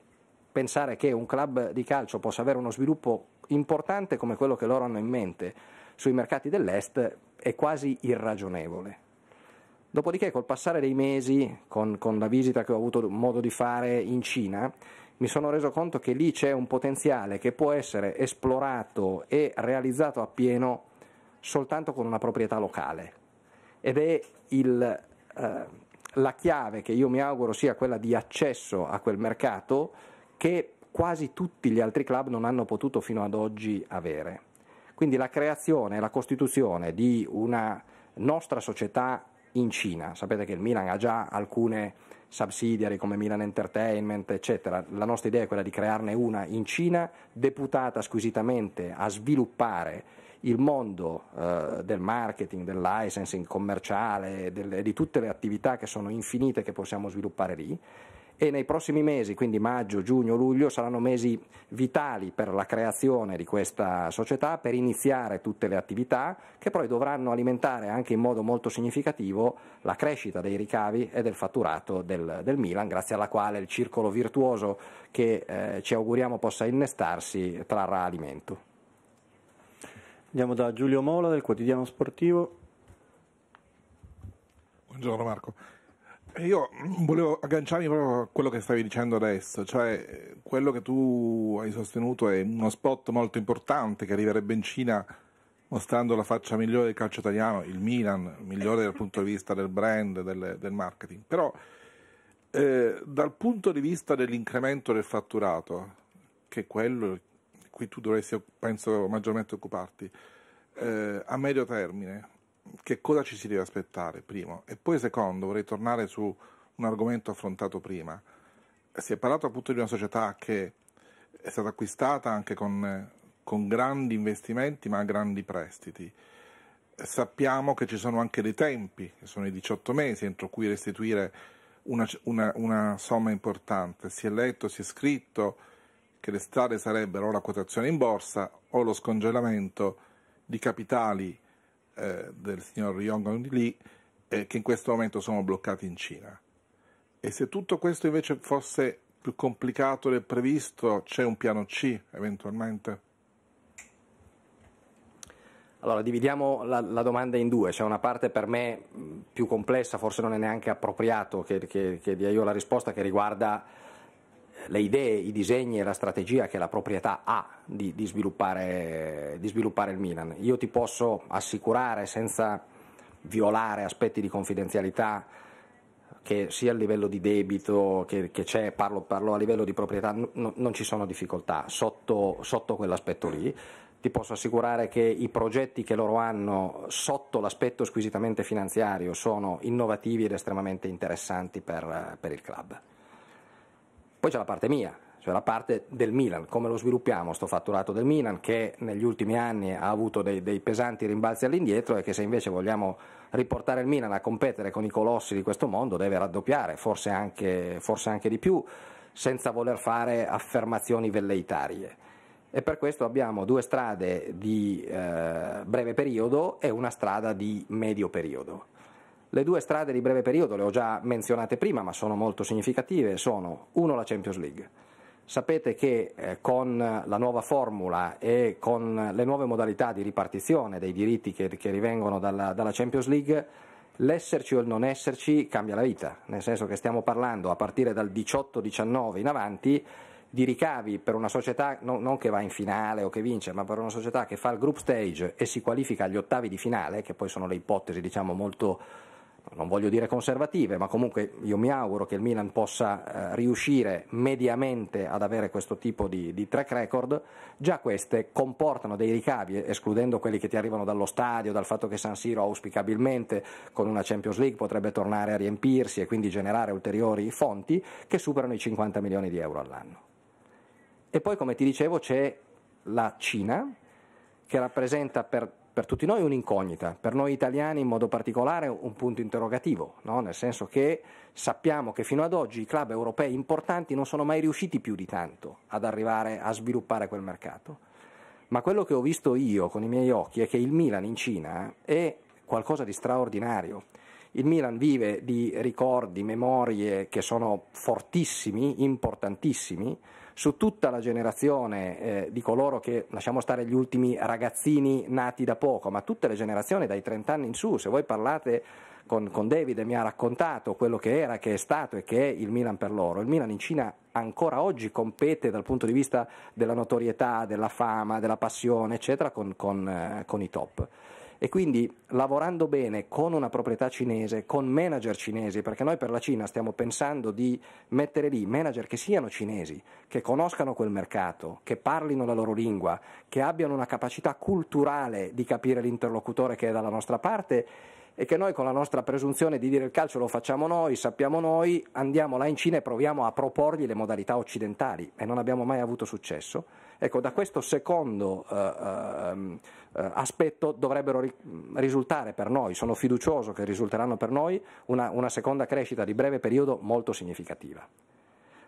pensare che un club di calcio possa avere uno sviluppo importante come quello che loro hanno in mente sui mercati dell'Est è quasi irragionevole. Dopodiché, col passare dei mesi, con, con, la visita che ho avuto modo di fare in Cina, mi sono reso conto che lì c'è un potenziale che può essere esplorato e realizzato appieno soltanto con una proprietà locale ed è il, eh, la chiave che io mi auguro sia quella di accesso a quel mercato che quasi tutti gli altri club non hanno potuto fino ad oggi avere. Quindi la creazione la costituzione di una nostra società in Cina, sapete che il Milan ha già alcune subsidiary come Milan Entertainment, eccetera. La nostra idea è quella di crearne una in Cina, deputata squisitamente a sviluppare il mondo eh, del marketing, del licensing commerciale, e di tutte le attività che sono infinite che possiamo sviluppare lì e nei prossimi mesi, quindi maggio, giugno, luglio, saranno mesi vitali per la creazione di questa società, per iniziare tutte le attività che poi dovranno alimentare anche in modo molto significativo la crescita dei ricavi e del fatturato del, del Milan, grazie alla quale il circolo virtuoso che eh, ci auguriamo possa innestarsi trarrà alimento. Andiamo da Giulio Mola del quotidiano sportivo. Buongiorno Marco. Eh, io volevo agganciarmi proprio a quello che stavi dicendo adesso, cioè eh, quello che tu hai sostenuto è uno spot molto importante che arriverebbe in Cina mostrando la faccia migliore del calcio italiano, il Milan, migliore dal punto di vista del brand, del, del marketing, però eh, dal punto di vista dell'incremento del fatturato, che è quello cui tu dovresti, penso, maggiormente occuparti, eh, a medio termine, che cosa ci si deve aspettare, primo? E poi, secondo, vorrei tornare su un argomento affrontato prima. Si è parlato appunto di una società che è stata acquistata anche con, con grandi investimenti, ma a grandi prestiti. Sappiamo che ci sono anche dei tempi, che sono i 18 mesi entro cui restituire una, una, una somma importante. Si è letto, si è scritto che le strade sarebbero o la quotazione in borsa o lo scongelamento di capitali eh, del signor Yong Li eh, che in questo momento sono bloccati in Cina. E se tutto questo invece fosse più complicato del previsto, c'è un piano C eventualmente? Allora, dividiamo la, la, domanda in due, c'è una parte per me più complessa, forse non è neanche appropriato che, che, che dia io la risposta, che riguarda le idee, i disegni e la strategia che la proprietà ha di, di, sviluppare, di sviluppare il Milan. Io ti posso assicurare senza violare aspetti di confidenzialità che sia a livello di debito che, che c'è, parlo, parlo, a livello di proprietà, no, non ci sono difficoltà sotto, sotto, quell'aspetto lì. Ti posso assicurare che i progetti che loro hanno sotto l'aspetto squisitamente finanziario sono innovativi ed estremamente interessanti per, per il club. Poi c'è la parte mia, cioè la parte del Milan, come lo sviluppiamo sto fatturato del Milan che negli ultimi anni ha avuto dei, dei, pesanti rimbalzi all'indietro e che se invece vogliamo riportare il Milan a competere con i colossi di questo mondo deve raddoppiare, forse anche, forse anche di più, senza voler fare affermazioni velleitarie. E per questo abbiamo due strade di eh, breve periodo e una strada di medio periodo. Le due strade di breve periodo le ho già menzionate prima, ma sono molto significative, sono uno la Champions League. Sapete che eh, con la nuova formula e con le nuove modalità di ripartizione dei diritti che, che rivengono dalla, dalla Champions League, l'esserci o il non esserci cambia la vita, nel senso che stiamo parlando a partire dal 18-19 in avanti di ricavi per una società no, non che va in finale o che vince, ma per una società che fa il group stage e si qualifica agli ottavi di finale, che poi sono le ipotesi diciamo molto non voglio dire conservative, ma comunque io mi auguro che il Milan possa eh, riuscire mediamente ad avere questo tipo di, di track record, già queste comportano dei ricavi, eh, escludendo quelli che ti arrivano dallo stadio, dal fatto che San Siro auspicabilmente con una Champions League potrebbe tornare a riempirsi e quindi generare ulteriori fonti che superano i 50 milioni di euro all'anno. E poi, come ti dicevo, c'è la Cina, che rappresenta per per tutti noi un'incognita, per noi italiani in modo particolare un punto interrogativo, no? nel senso che sappiamo che fino ad oggi i club europei importanti non sono mai riusciti più di tanto ad arrivare a sviluppare quel mercato, ma quello che ho visto io con i miei occhi è che il Milan in Cina è qualcosa di straordinario. Il Milan vive di ricordi, memorie che sono fortissimi, importantissimi, su tutta la generazione eh, di coloro che, lasciamo stare gli ultimi ragazzini nati da poco, ma tutte le generazioni dai 30 anni in su, se voi parlate con, con David e mi ha raccontato quello che era, che è stato e che è il Milan per loro, il Milan in Cina ancora oggi compete dal punto di vista della notorietà, della fama, della passione, eccetera, con, con, eh, con i top e quindi lavorando bene con una proprietà cinese, con manager cinesi, perché noi per la Cina stiamo pensando di mettere lì manager che siano cinesi, che conoscano quel mercato, che parlino la loro lingua, che abbiano una capacità culturale di capire l'interlocutore che è dalla nostra parte e che noi con la nostra presunzione di dire il calcio lo facciamo noi, sappiamo noi, andiamo là in Cina e proviamo a proporgli le modalità occidentali e non abbiamo mai avuto successo Ecco, da questo secondo eh, ehm, eh, aspetto dovrebbero ri- risultare per noi, sono fiducioso che risulteranno per noi una, una seconda crescita di breve periodo molto significativa.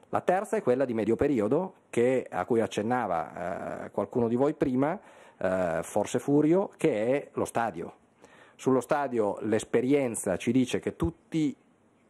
La terza è quella di medio periodo, che, a cui accennava eh, qualcuno di voi prima, eh, forse Furio, che è lo stadio. Sullo stadio l'esperienza ci dice che tutti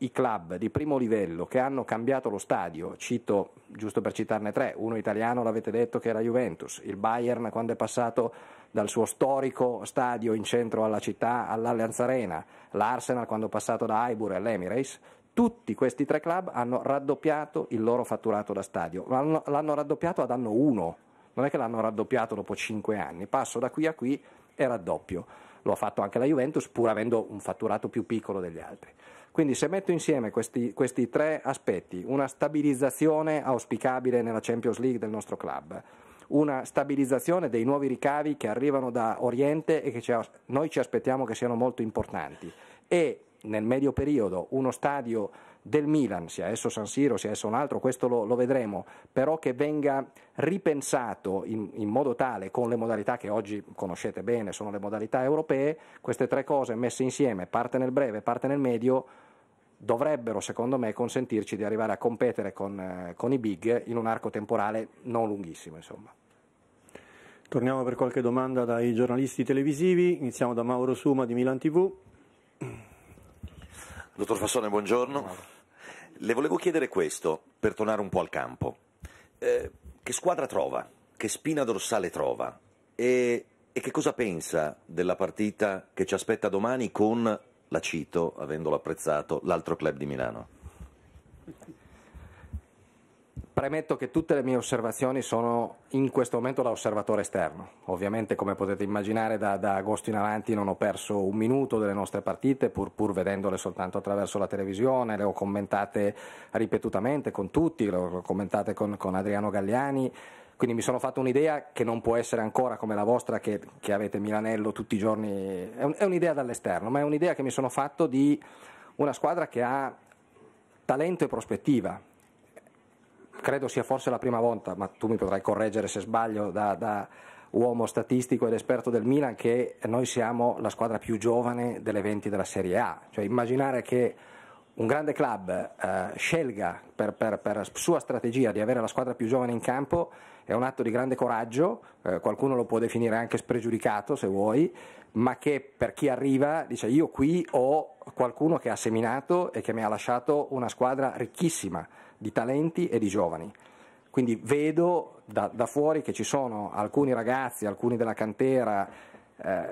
i club di primo livello che hanno cambiato lo stadio, cito giusto per citarne tre, uno italiano l'avete detto che era Juventus, il Bayern quando è passato dal suo storico stadio in centro alla città all'Allianz Arena, l'Arsenal quando è passato da Aibur all'Emirates, tutti questi tre club hanno raddoppiato il loro fatturato da stadio, l'hanno, l'hanno raddoppiato ad anno uno, non è che l'hanno raddoppiato dopo cinque anni, passo da qui a qui e raddoppio. Lo ha fatto anche la Juventus pur avendo un fatturato più piccolo degli altri. Quindi se metto insieme questi, questi tre aspetti, una stabilizzazione auspicabile nella Champions League del nostro club, una stabilizzazione dei nuovi ricavi che arrivano da Oriente e che ci, noi ci aspettiamo che siano molto importanti e nel medio periodo uno stadio del Milan, sia esso San Siro, sia esso un altro, questo lo, lo vedremo, però che venga ripensato in, in, modo tale, con le modalità che oggi conoscete bene, sono le modalità europee, queste tre cose messe insieme, parte nel breve, parte nel medio, dovrebbero secondo me consentirci di arrivare a competere con, eh, con i big in un arco temporale non lunghissimo insomma. Torniamo per qualche domanda dai giornalisti televisivi, iniziamo da Mauro Suma di Milan TV. Dottor Fassone, buongiorno. Le volevo chiedere questo, per tornare un po' al campo. Eh, che squadra trova? Che spina dorsale trova? E, e che cosa pensa della partita che ci aspetta domani con la cito, avendolo apprezzato, l'altro club di Milano. Premetto che tutte le mie osservazioni sono in questo momento da osservatore esterno. Ovviamente, come potete immaginare, da, da agosto in avanti non ho perso un minuto delle nostre partite, pur, pur, vedendole soltanto attraverso la televisione, le ho commentate ripetutamente con tutti, le ho commentate con, con Adriano Galliani. Quindi mi sono fatto un'idea che non può essere ancora come la vostra che, che avete Milanello tutti i giorni, è, un, è un'idea dall'esterno, ma è un'idea che mi sono fatto di una squadra che ha talento e prospettiva, credo sia forse la prima volta, ma tu mi potrai correggere se sbaglio, da, da, uomo statistico ed esperto del Milan, che noi siamo la squadra più giovane delle 20 della Serie A. Cioè immaginare che un grande club eh, scelga per, per, per, sua strategia di avere la squadra più giovane in campo è un atto di grande coraggio, eh, qualcuno lo può definire anche spregiudicato se vuoi, ma che per chi arriva dice io qui ho qualcuno che ha seminato e che mi ha lasciato una squadra ricchissima di talenti e di giovani. Quindi vedo da, da fuori che ci sono alcuni ragazzi, alcuni della cantera, eh,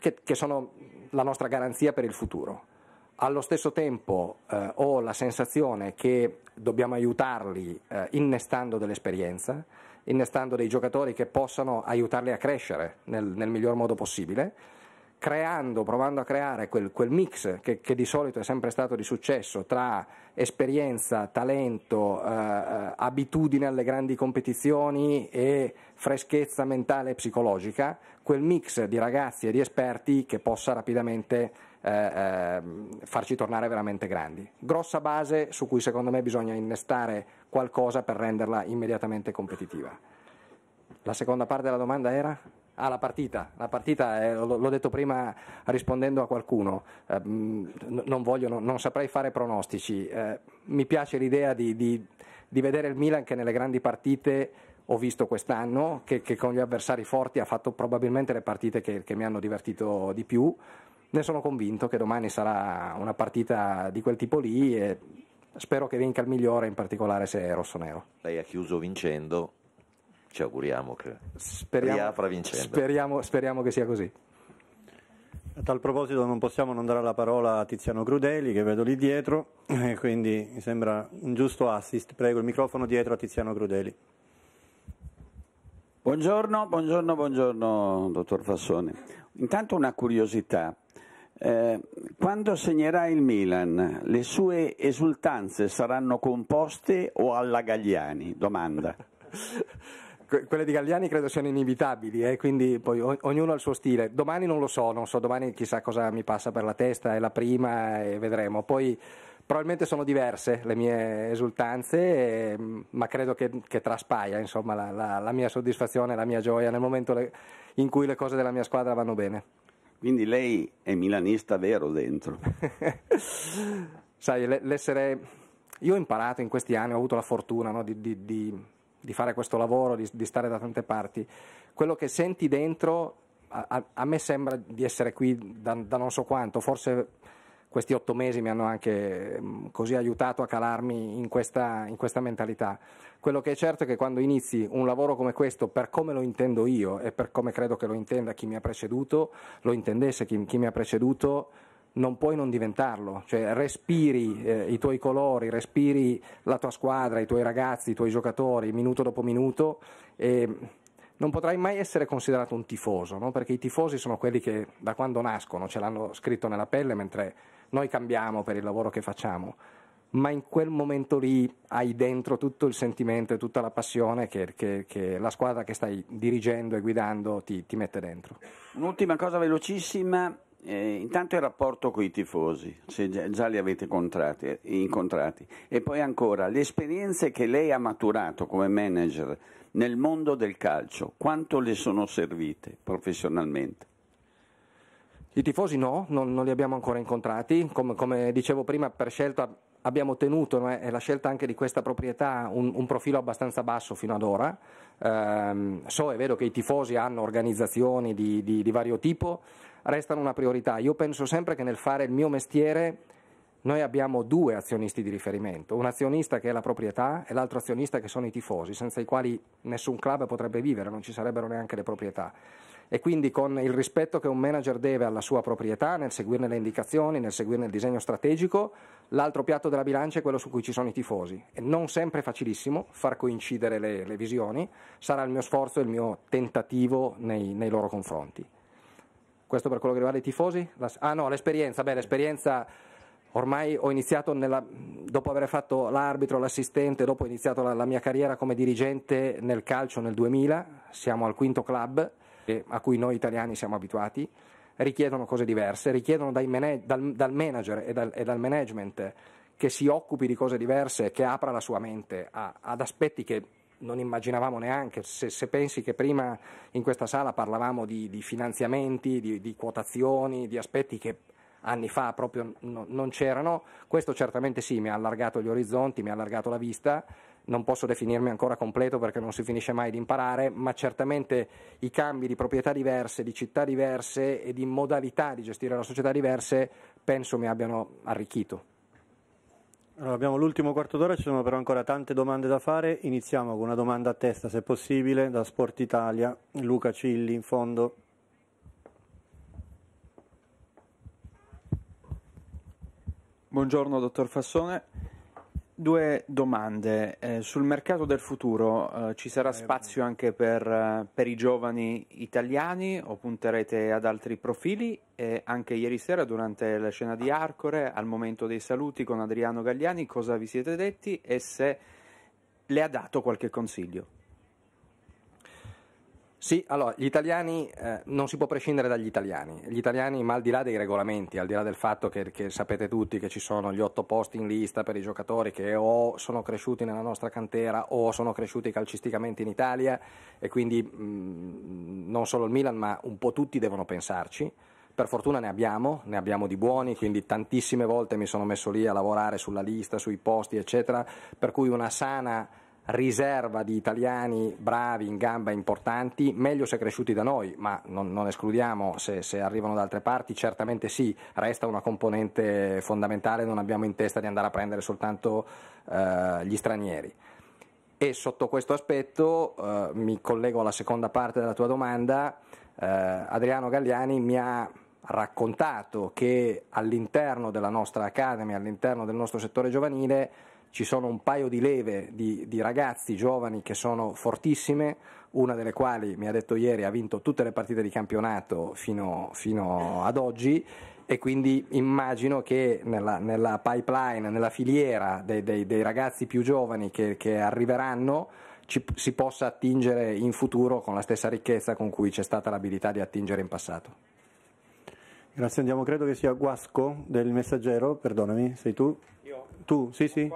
che, che sono la nostra garanzia per il futuro allo stesso tempo eh, ho la sensazione che dobbiamo aiutarli eh, innestando dell'esperienza, innestando dei giocatori che possano aiutarli a crescere nel, nel miglior modo possibile, creando, provando a creare quel, quel mix che, che, di solito è sempre stato di successo tra esperienza, talento, eh, abitudine alle grandi competizioni e freschezza mentale e psicologica, quel mix di ragazzi e di esperti che possa rapidamente eh, ehm, farci tornare veramente grandi. Grossa base su cui secondo me bisogna innestare qualcosa per renderla immediatamente competitiva. La seconda parte della domanda era? Ah, la partita, la partita eh, l'ho detto prima rispondendo a qualcuno, eh, mm, non, voglio, non, non, saprei fare pronostici, eh, mi piace l'idea di, di, di vedere il Milan che nelle grandi partite ho visto quest'anno, che, che, con gli avversari forti ha fatto probabilmente le partite che, che mi hanno divertito di più ne sono convinto che domani sarà una partita di quel tipo lì e spero che vinca il migliore, in particolare se è rosso-nero. Lei ha chiuso vincendo, ci auguriamo che speriamo, riapra vincendo. Speriamo, speriamo che sia così. A tal proposito non possiamo non dare la parola a Tiziano Crudeli che vedo lì dietro, quindi mi sembra un giusto assist. Prego il microfono dietro a Tiziano Crudeli. Buongiorno, buongiorno, buongiorno dottor Fassone. Intanto una curiosità, eh, quando segnerà il Milan, le sue esultanze saranno composte o alla Gagliani? Domanda. quelle di Gagliani credo siano inevitabili, eh? quindi poi ognuno ha il suo stile. Domani non lo so, non so, domani chissà cosa mi passa per la testa, è la prima e vedremo. Poi probabilmente sono diverse le mie esultanze, eh, ma credo che, che traspaia insomma, la, la, la, mia soddisfazione, la mia gioia nel momento le, in cui le cose della mia squadra vanno bene. Quindi lei è milanista vero dentro. Sai, l'essere... Io ho imparato in questi anni, ho avuto la fortuna no, di, di, di, di, fare questo lavoro, di, stare da tante parti. Quello che senti dentro, a, a me sembra di essere qui da, da non so quanto, forse questi otto mesi mi hanno anche mm, così aiutato a calarmi in questa, in questa, mentalità. Quello che è certo è che quando inizi un lavoro come questo, per come lo intendo io e per come credo che lo intenda chi mi ha preceduto, lo intendesse chi, chi mi ha preceduto, non puoi non diventarlo, cioè respiri eh, i tuoi colori, respiri la tua squadra, i tuoi ragazzi, i tuoi giocatori, minuto dopo minuto e non potrai mai essere considerato un tifoso, no? perché i tifosi sono quelli che da quando nascono ce l'hanno scritto nella pelle, mentre noi cambiamo per il lavoro che facciamo, ma in quel momento lì hai dentro tutto il sentimento e tutta la passione che, che, che la squadra che stai dirigendo e guidando ti, ti mette dentro. Un'ultima cosa velocissima, eh, intanto il rapporto con i tifosi, se già, già li avete eh, incontrati, e poi ancora le esperienze che lei ha maturato come manager nel mondo del calcio, quanto le sono servite professionalmente? I tifosi no, non, non li abbiamo ancora incontrati, come, come dicevo prima per scelta abbiamo tenuto, è eh, la scelta anche di questa proprietà, un, un profilo abbastanza basso fino ad ora. Ehm, so e vedo che i tifosi hanno organizzazioni di, di, di, vario tipo, restano una priorità. Io penso sempre che nel fare il mio mestiere noi abbiamo due azionisti di riferimento, un azionista che è la proprietà e l'altro azionista che sono i tifosi, senza i quali nessun club potrebbe vivere, non ci sarebbero neanche le proprietà e quindi con il rispetto che un manager deve alla sua proprietà nel seguirne le indicazioni, nel seguirne il disegno strategico, l'altro piatto della bilancia è quello su cui ci sono i tifosi. E non sempre è facilissimo far coincidere le, le visioni, sarà il mio sforzo e il mio tentativo nei, nei loro confronti. Questo per quello che riguarda i tifosi? La, ah no, l'esperienza, beh l'esperienza ormai ho iniziato nella, dopo aver fatto l'arbitro, l'assistente, dopo ho iniziato la, la, mia carriera come dirigente nel calcio nel 2000, siamo al quinto club a cui noi italiani siamo abituati, richiedono cose diverse, richiedono manag- dal, dal, manager e dal, e dal, management che si occupi di cose diverse, che apra la sua mente a, ad aspetti che non immaginavamo neanche, se, se, pensi che prima in questa sala parlavamo di, di finanziamenti, di, di, quotazioni, di aspetti che anni fa proprio no, non c'erano, questo certamente sì, mi ha allargato gli orizzonti, mi ha allargato la vista non posso definirmi ancora completo perché non si finisce mai di imparare, ma certamente i cambi di proprietà diverse, di città diverse e di modalità di gestire la società diverse penso mi abbiano arricchito. Allora, abbiamo l'ultimo quarto d'ora, ci sono però ancora tante domande da fare. Iniziamo con una domanda a testa, se possibile, da Sport Italia, Luca Cilli in fondo. Buongiorno dottor Fassone. Due domande. Eh, sul mercato del futuro eh, ci sarà eh, spazio anche per, eh, per, i giovani italiani o punterete ad altri profili? E anche ieri sera durante la scena di Arcore, al momento dei saluti con Adriano Gagliani, cosa vi siete detti e se le ha dato qualche consiglio? Sì, allora, gli italiani, eh, non si può prescindere dagli italiani, gli italiani, ma al di là dei regolamenti, al di là del fatto che, che sapete tutti che ci sono gli otto posti in lista per i giocatori che o sono cresciuti nella nostra cantera o sono cresciuti calcisticamente in Italia e quindi mh, mm, non solo il Milan ma un po' tutti devono pensarci. Per fortuna ne abbiamo, ne abbiamo di buoni, quindi tantissime volte mi sono messo lì a lavorare sulla lista, sui posti, eccetera, per cui una sana riserva di italiani bravi, in gamba, importanti, meglio se cresciuti da noi, ma non, non escludiamo se, se, arrivano da altre parti, certamente sì, resta una componente fondamentale, non abbiamo in testa di andare a prendere soltanto eh, gli stranieri. E sotto questo aspetto eh, mi collego alla seconda parte della tua domanda, eh, Adriano Galliani mi ha raccontato che all'interno della nostra Academy, all'interno del nostro settore giovanile, ci sono un paio di leve di, di, ragazzi giovani che sono fortissime, una delle quali mi ha detto ieri ha vinto tutte le partite di campionato fino, fino ad oggi e quindi immagino che nella, nella pipeline, nella filiera dei, dei, dei ragazzi più giovani che, che arriveranno ci, si possa attingere in futuro con la stessa ricchezza con cui c'è stata l'abilità di attingere in passato. Grazie, andiamo, credo che sia Guasco del Messaggero, perdonami, sei tu? Io? Tu, sì, sì.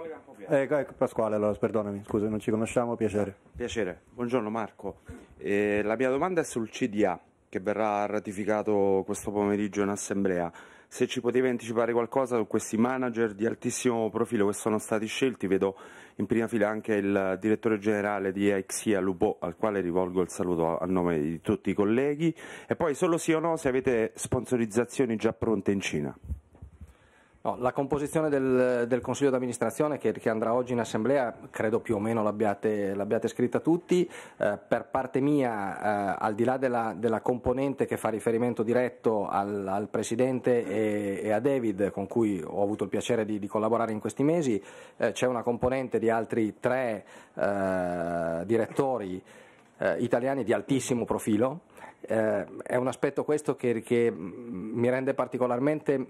Eh, ecco, ecco Pasquale, allora perdonami, scusa, non ci conosciamo, piacere. Piacere, buongiorno Marco. Eh, la mia domanda è sul CDA che verrà ratificato questo pomeriggio in assemblea. Se ci potevi anticipare qualcosa su questi manager di altissimo profilo che sono stati scelti, vedo in prima fila anche il direttore generale di Aixia Lupo, al quale rivolgo il saluto a nome di tutti i colleghi, e poi solo sì o no se avete sponsorizzazioni già pronte in Cina. No, la composizione del, del Consiglio d'amministrazione che, che, andrà oggi in assemblea credo più o meno l'abbiate, l'abbiate scritta tutti. Eh, per parte mia, eh, al di là della, della, componente che fa riferimento diretto al, al Presidente e, e, a David, con cui ho avuto il piacere di, di collaborare in questi mesi, eh, c'è una componente di altri tre eh, direttori eh, italiani di altissimo profilo. Eh, è un aspetto questo che, che, mm, mi rende particolarmente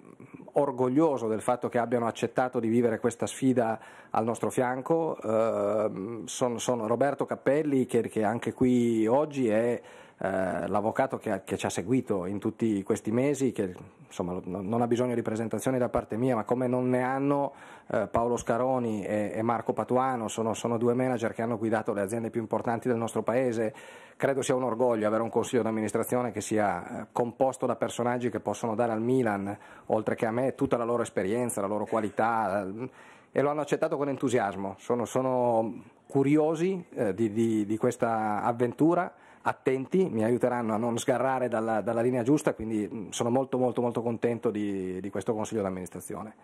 orgoglioso del fatto che abbiano accettato di vivere questa sfida al nostro fianco. Eh, sono, mm, sono Roberto Cappelli che, che anche qui oggi è eh, l'avvocato che, che, ci ha seguito in tutti questi mesi, che insomma, non ha bisogno di presentazioni da parte mia, ma come non ne hanno eh, Paolo Scaroni e, e Marco Patuano, sono, sono, due manager che hanno guidato le aziende più importanti del nostro Paese, credo sia un orgoglio avere un consiglio d'amministrazione che sia eh, composto da personaggi che possono dare al Milan, oltre che a me, tutta la loro esperienza, la loro qualità eh, e lo hanno accettato con entusiasmo. Sono, sono curiosi eh, di, di, di, questa avventura attenti, mi aiuteranno a non sgarrare dalla, dalla linea giusta, quindi sono molto molto molto contento di, di questo Consiglio d'amministrazione.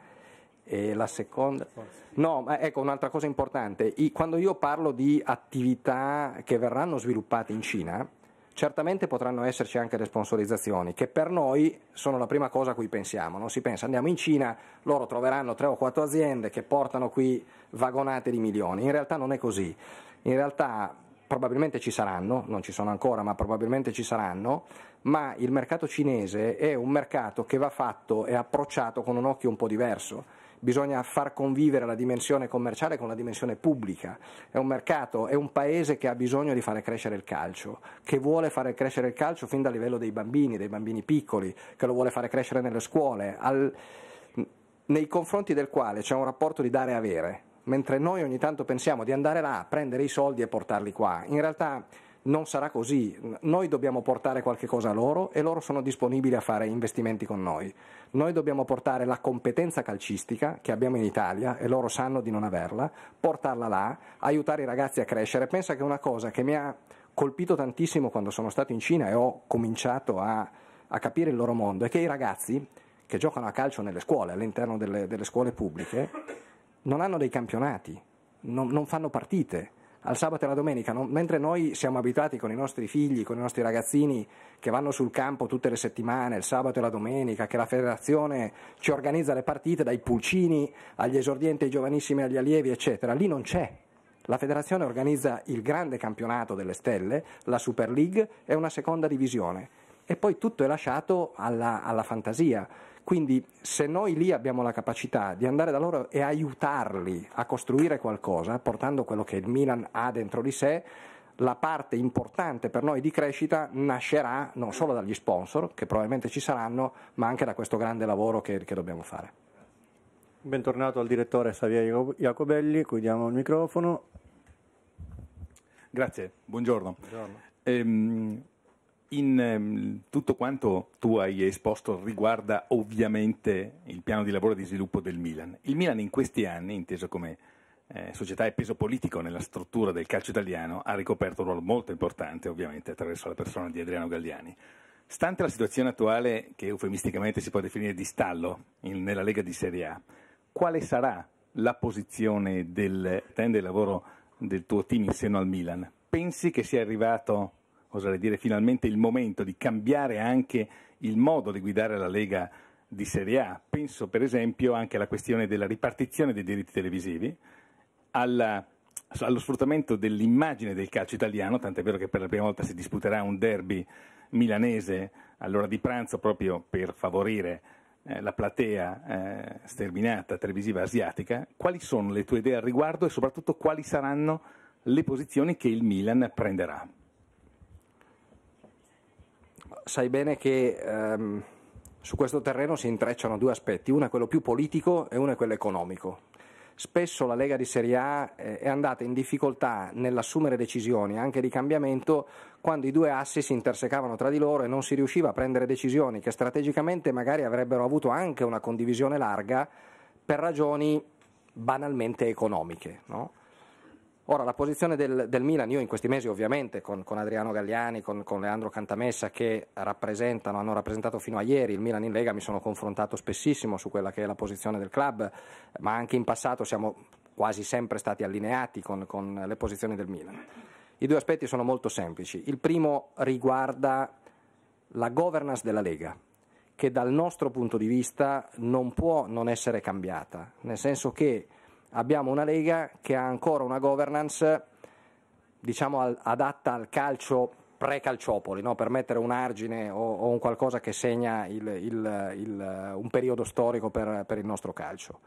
E la seconda? No, ecco un'altra cosa importante, quando io parlo di attività che verranno sviluppate in Cina, certamente potranno esserci anche le sponsorizzazioni, che per noi sono la prima cosa a cui pensiamo. Non si pensa, andiamo in Cina, loro troveranno tre o quattro aziende che portano qui vagonate di milioni. In realtà non è così. In realtà probabilmente ci saranno, non ci sono ancora, ma probabilmente ci saranno, ma il mercato cinese è un mercato che va fatto e approcciato con un occhio un po' diverso. Bisogna far convivere la dimensione commerciale con la dimensione pubblica. È un mercato, è un paese che ha bisogno di fare crescere il calcio, che vuole fare crescere il calcio fin dal livello dei bambini, dei bambini piccoli, che lo vuole fare crescere nelle scuole, al, nei confronti del quale c'è un rapporto di dare e avere mentre noi ogni tanto pensiamo di andare là, prendere i soldi e portarli qua. In realtà non sarà così, noi dobbiamo portare qualche cosa a loro e loro sono disponibili a fare investimenti con noi. Noi dobbiamo portare la competenza calcistica che abbiamo in Italia e loro sanno di non averla, portarla là, aiutare i ragazzi a crescere. Pensa che una cosa che mi ha colpito tantissimo quando sono stato in Cina e ho cominciato a, a capire il loro mondo è che i ragazzi che giocano a calcio nelle scuole, all'interno delle, delle scuole pubbliche, non hanno dei campionati, non, non fanno partite al sabato e alla domenica, non, mentre noi siamo abituati con i nostri figli, con i nostri ragazzini che vanno sul campo tutte le settimane, il sabato e la domenica, che la federazione ci organizza le partite dai pulcini agli esordienti, ai giovanissimi, agli allievi, eccetera, lì non c'è. La federazione organizza il grande campionato delle stelle, la Super League e una seconda divisione e poi tutto è lasciato alla, alla fantasia. Quindi se noi lì abbiamo la capacità di andare da loro e aiutarli a costruire qualcosa, portando quello che il Milan ha dentro di sé, la parte importante per noi di crescita nascerà non solo dagli sponsor, che probabilmente ci saranno, ma anche da questo grande lavoro che, che dobbiamo fare. Bentornato al direttore Xavier Iacobelli, cui diamo il microfono. Grazie, buongiorno. buongiorno. Ehm, in ehm, tutto quanto tu hai esposto riguarda ovviamente il piano di lavoro e di sviluppo del Milan. Il Milan in questi anni, inteso come eh, società e peso politico nella struttura del calcio italiano, ha ricoperto un ruolo molto importante, ovviamente, attraverso la persona di Adriano Galliani. Stante la situazione attuale, che eufemisticamente si può definire di stallo in, nella Lega di Serie A, quale sarà la posizione del, eh, del lavoro del tuo team in seno al Milan? Pensi che sia arrivato oserei dire finalmente il momento di cambiare anche il modo di guidare la Lega di Serie A. Penso per esempio anche alla questione della ripartizione dei diritti televisivi, alla, allo sfruttamento dell'immagine del calcio italiano, tant'è vero che per la prima volta si disputerà un derby milanese all'ora di pranzo proprio per favorire eh, la platea eh, sterminata televisiva asiatica. Quali sono le tue idee al riguardo e soprattutto quali saranno le posizioni che il Milan prenderà? sai bene che ehm, su questo terreno si intrecciano due aspetti, uno è quello più politico e uno è quello economico. Spesso la Lega di Serie A eh, è andata in difficoltà nell'assumere decisioni, anche di cambiamento, quando i due assi si intersecavano tra di loro e non si riusciva a prendere decisioni che strategicamente magari avrebbero avuto anche una condivisione larga per ragioni banalmente economiche. No? Ora, la posizione del, del, Milan, io in questi mesi ovviamente con, con Adriano Galliani, con, con, Leandro Cantamessa che rappresentano, hanno rappresentato fino a ieri il Milan in Lega, mi sono confrontato spessissimo su quella che è la posizione del club, ma anche in passato siamo quasi sempre stati allineati con, con le posizioni del Milan. I due aspetti sono molto semplici. Il primo riguarda la governance della Lega, che dal nostro punto di vista non può non essere cambiata, nel senso che abbiamo una Lega che ha ancora una governance diciamo, al, adatta al calcio pre-calciopoli, no? per mettere un argine o, o un qualcosa che segna il, il, il, un periodo storico per, per, il nostro calcio.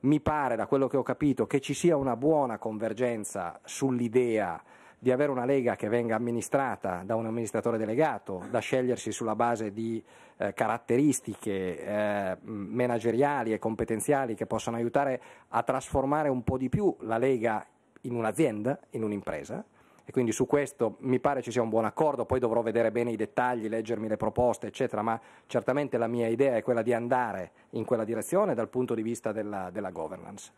Mi pare, da quello che ho capito, che ci sia una buona convergenza sull'idea di avere una Lega che venga amministrata da un amministratore delegato, da scegliersi sulla base di eh, caratteristiche eh, manageriali e competenziali che possano aiutare a trasformare un po' di più la Lega in un'azienda, in un'impresa. E quindi su questo mi pare ci sia un buon accordo, poi dovrò vedere bene i dettagli, leggermi le proposte, eccetera, ma certamente la mia idea è quella di andare in quella direzione dal punto di vista della, della governance.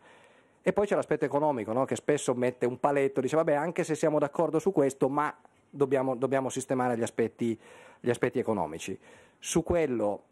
E poi c'è l'aspetto economico, no? che spesso mette un paletto, dice vabbè anche se siamo d'accordo su questo, ma dobbiamo, dobbiamo sistemare gli aspetti, gli aspetti economici. Su quello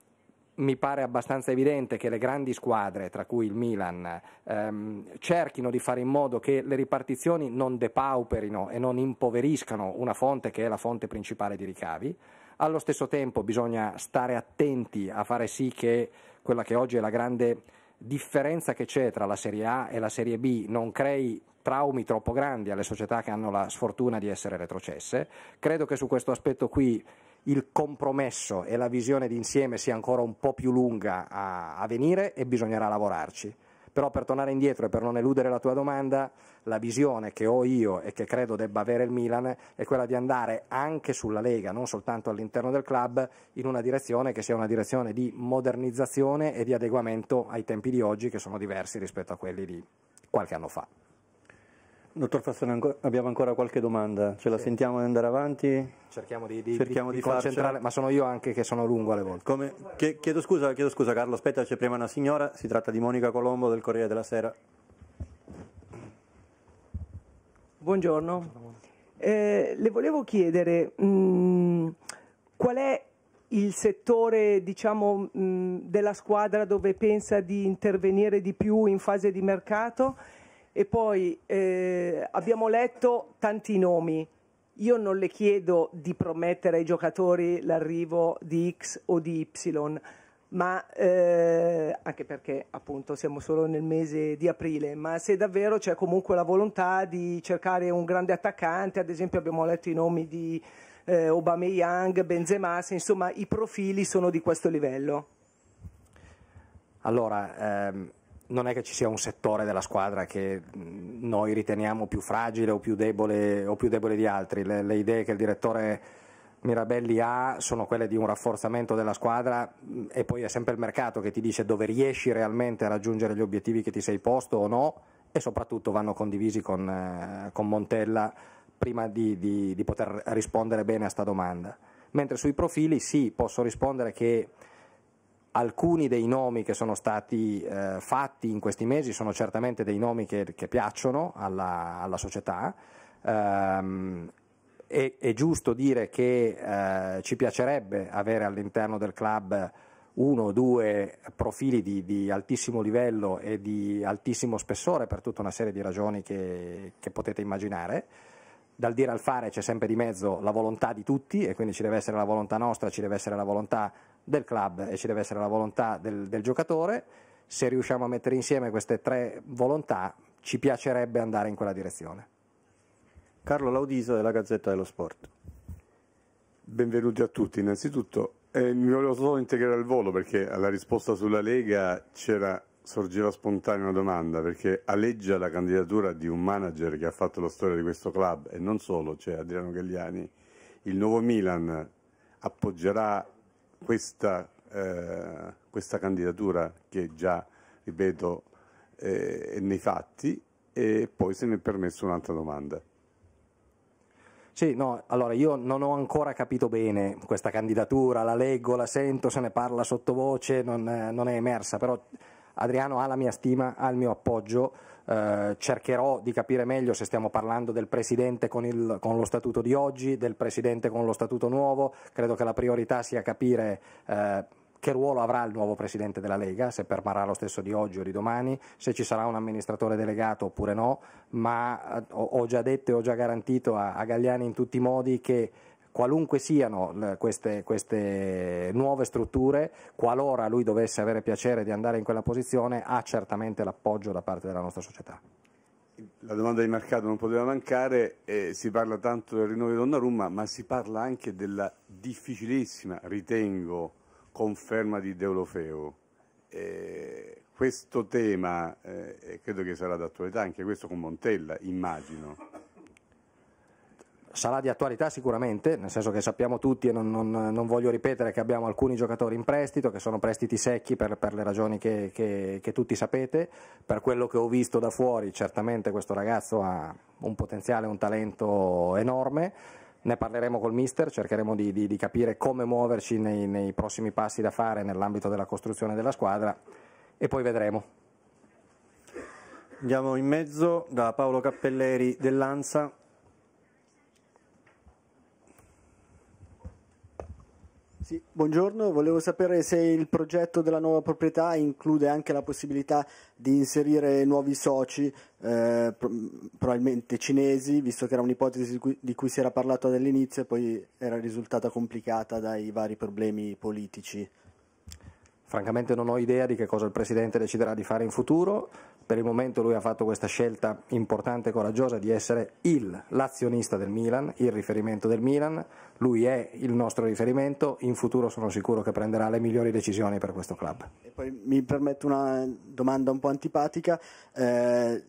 mi pare abbastanza evidente che le grandi squadre, tra cui il Milan, ehm, cerchino di fare in modo che le ripartizioni non depauperino e non impoveriscano una fonte che è la fonte principale di ricavi. Allo stesso tempo bisogna stare attenti a fare sì che quella che oggi è la grande differenza che c'è tra la Serie A e la Serie B non crei traumi troppo grandi alle società che hanno la sfortuna di essere retrocesse. Credo che su questo aspetto qui il compromesso e la visione d'insieme sia ancora un po' più lunga a, a venire e bisognerà lavorarci. Però per tornare indietro e per non eludere la tua domanda, la visione che ho io e che credo debba avere il Milan è quella di andare anche sulla Lega, non soltanto all'interno del club, in una direzione che sia una direzione di modernizzazione e di adeguamento ai tempi di oggi che sono diversi rispetto a quelli di qualche anno fa. Dottor Fassone, abbiamo ancora qualche domanda, ce la sì. sentiamo di andare avanti? Cerchiamo di, di, Cerchiamo di, di concentrare, ma sono io anche che sono lungo alle volte. Come, chiedo, scusa, chiedo scusa Carlo, aspetta, c'è prima una signora, si tratta di Monica Colombo del Corriere della Sera. Buongiorno, eh, le volevo chiedere mh, mm, qual è il settore diciamo, mh, mm, della squadra dove pensa di intervenire di più in fase di mercato? E poi eh, abbiamo letto tanti nomi. Io non le chiedo di promettere ai giocatori l'arrivo di X o di Y, ma eh, anche perché appunto siamo solo nel mese di aprile, ma se davvero c'è comunque la volontà di cercare un grande attaccante, ad esempio abbiamo letto i nomi di eh, Young, Benzema, se, insomma i profili sono di questo livello. Allora, ehm, non è che ci sia un settore della squadra che noi riteniamo più fragile o più debole, o più debole di altri. Le, le, idee che il direttore Mirabelli ha sono quelle di un rafforzamento della squadra e poi è sempre il mercato che ti dice dove riesci realmente a raggiungere gli obiettivi che ti sei posto o no e soprattutto vanno condivisi con, eh, con Montella prima di, di, di poter rispondere bene a sta domanda. Mentre sui profili sì, posso rispondere che Alcuni dei nomi che sono stati eh, fatti in questi mesi sono certamente dei nomi che, che piacciono alla, alla società. Ehm, è, è, giusto dire che eh, ci piacerebbe avere all'interno del club uno o due profili di, di, altissimo livello e di altissimo spessore per tutta una serie di ragioni che, che potete immaginare. Dal dire al fare c'è sempre di mezzo la volontà di tutti e quindi ci deve essere la volontà nostra, ci deve essere la volontà del club e ci deve essere la volontà del, del giocatore. Se riusciamo a mettere insieme queste tre volontà, ci piacerebbe andare in quella direzione. Carlo Laudiso della Gazzetta dello Sport. Benvenuti a tutti. Innanzitutto eh, mi volevo solo integrare al volo perché alla risposta sulla Lega sorgeva spontanea una domanda perché alleggia la candidatura di un manager che ha fatto la storia di questo club e non solo, cioè Adriano Gagliani. Il nuovo Milan appoggerà questa, eh, questa candidatura che già, ripeto, eh, è nei fatti e poi se ne è permesso un'altra domanda. Sì, no, allora io non ho ancora capito bene questa candidatura, la leggo, la sento, se ne parla sottovoce, non, eh, non è emersa, però Adriano ha la mia stima, ha il mio appoggio, eh, cercherò di capire meglio se stiamo parlando del Presidente con, il, con, lo statuto di oggi, del Presidente con lo statuto nuovo, credo che la priorità sia capire eh, che ruolo avrà il nuovo Presidente della Lega, se permarrà lo stesso di oggi o di domani, se ci sarà un amministratore delegato oppure no, ma eh, ho, ho già detto e ho già garantito a, a Gagliani in tutti i modi che qualunque siano queste, queste, nuove strutture, qualora lui dovesse avere piacere di andare in quella posizione, ha certamente l'appoggio da parte della nostra società. La domanda di mercato non poteva mancare, eh, si parla tanto del rinnovo di Donnarumma, ma si parla anche della difficilissima, ritengo, conferma di Deulofeo. Eh, questo tema eh, credo che sarà d'attualità anche questo con Montella, immagino sarà di attualità sicuramente, nel senso che sappiamo tutti e non, non, non voglio ripetere che abbiamo alcuni giocatori in prestito, che sono prestiti secchi per, per le ragioni che, che, che tutti sapete, per quello che ho visto da fuori certamente questo ragazzo ha un potenziale, un talento enorme ne parleremo col mister, cercheremo di, di, di capire come muoverci nei, nei, prossimi passi da fare nell'ambito della costruzione della squadra e poi vedremo. Andiamo in mezzo da Paolo Cappelleri dell'Ansa. Sì, buongiorno, volevo sapere se il progetto della nuova proprietà include anche la possibilità di inserire nuovi soci, eh, probabilmente cinesi, visto che era un'ipotesi di cui, di cui si era parlato all'inizio e poi era risultata complicata dai vari problemi politici. Francamente non ho idea di che cosa il Presidente deciderà di fare in futuro, per il momento lui ha fatto questa scelta importante e coraggiosa di essere il l'azionista del Milan, il riferimento del Milan, lui è il nostro riferimento, in futuro sono sicuro che prenderà le migliori decisioni per questo club. mi permetto una domanda un po' antipatica. Eh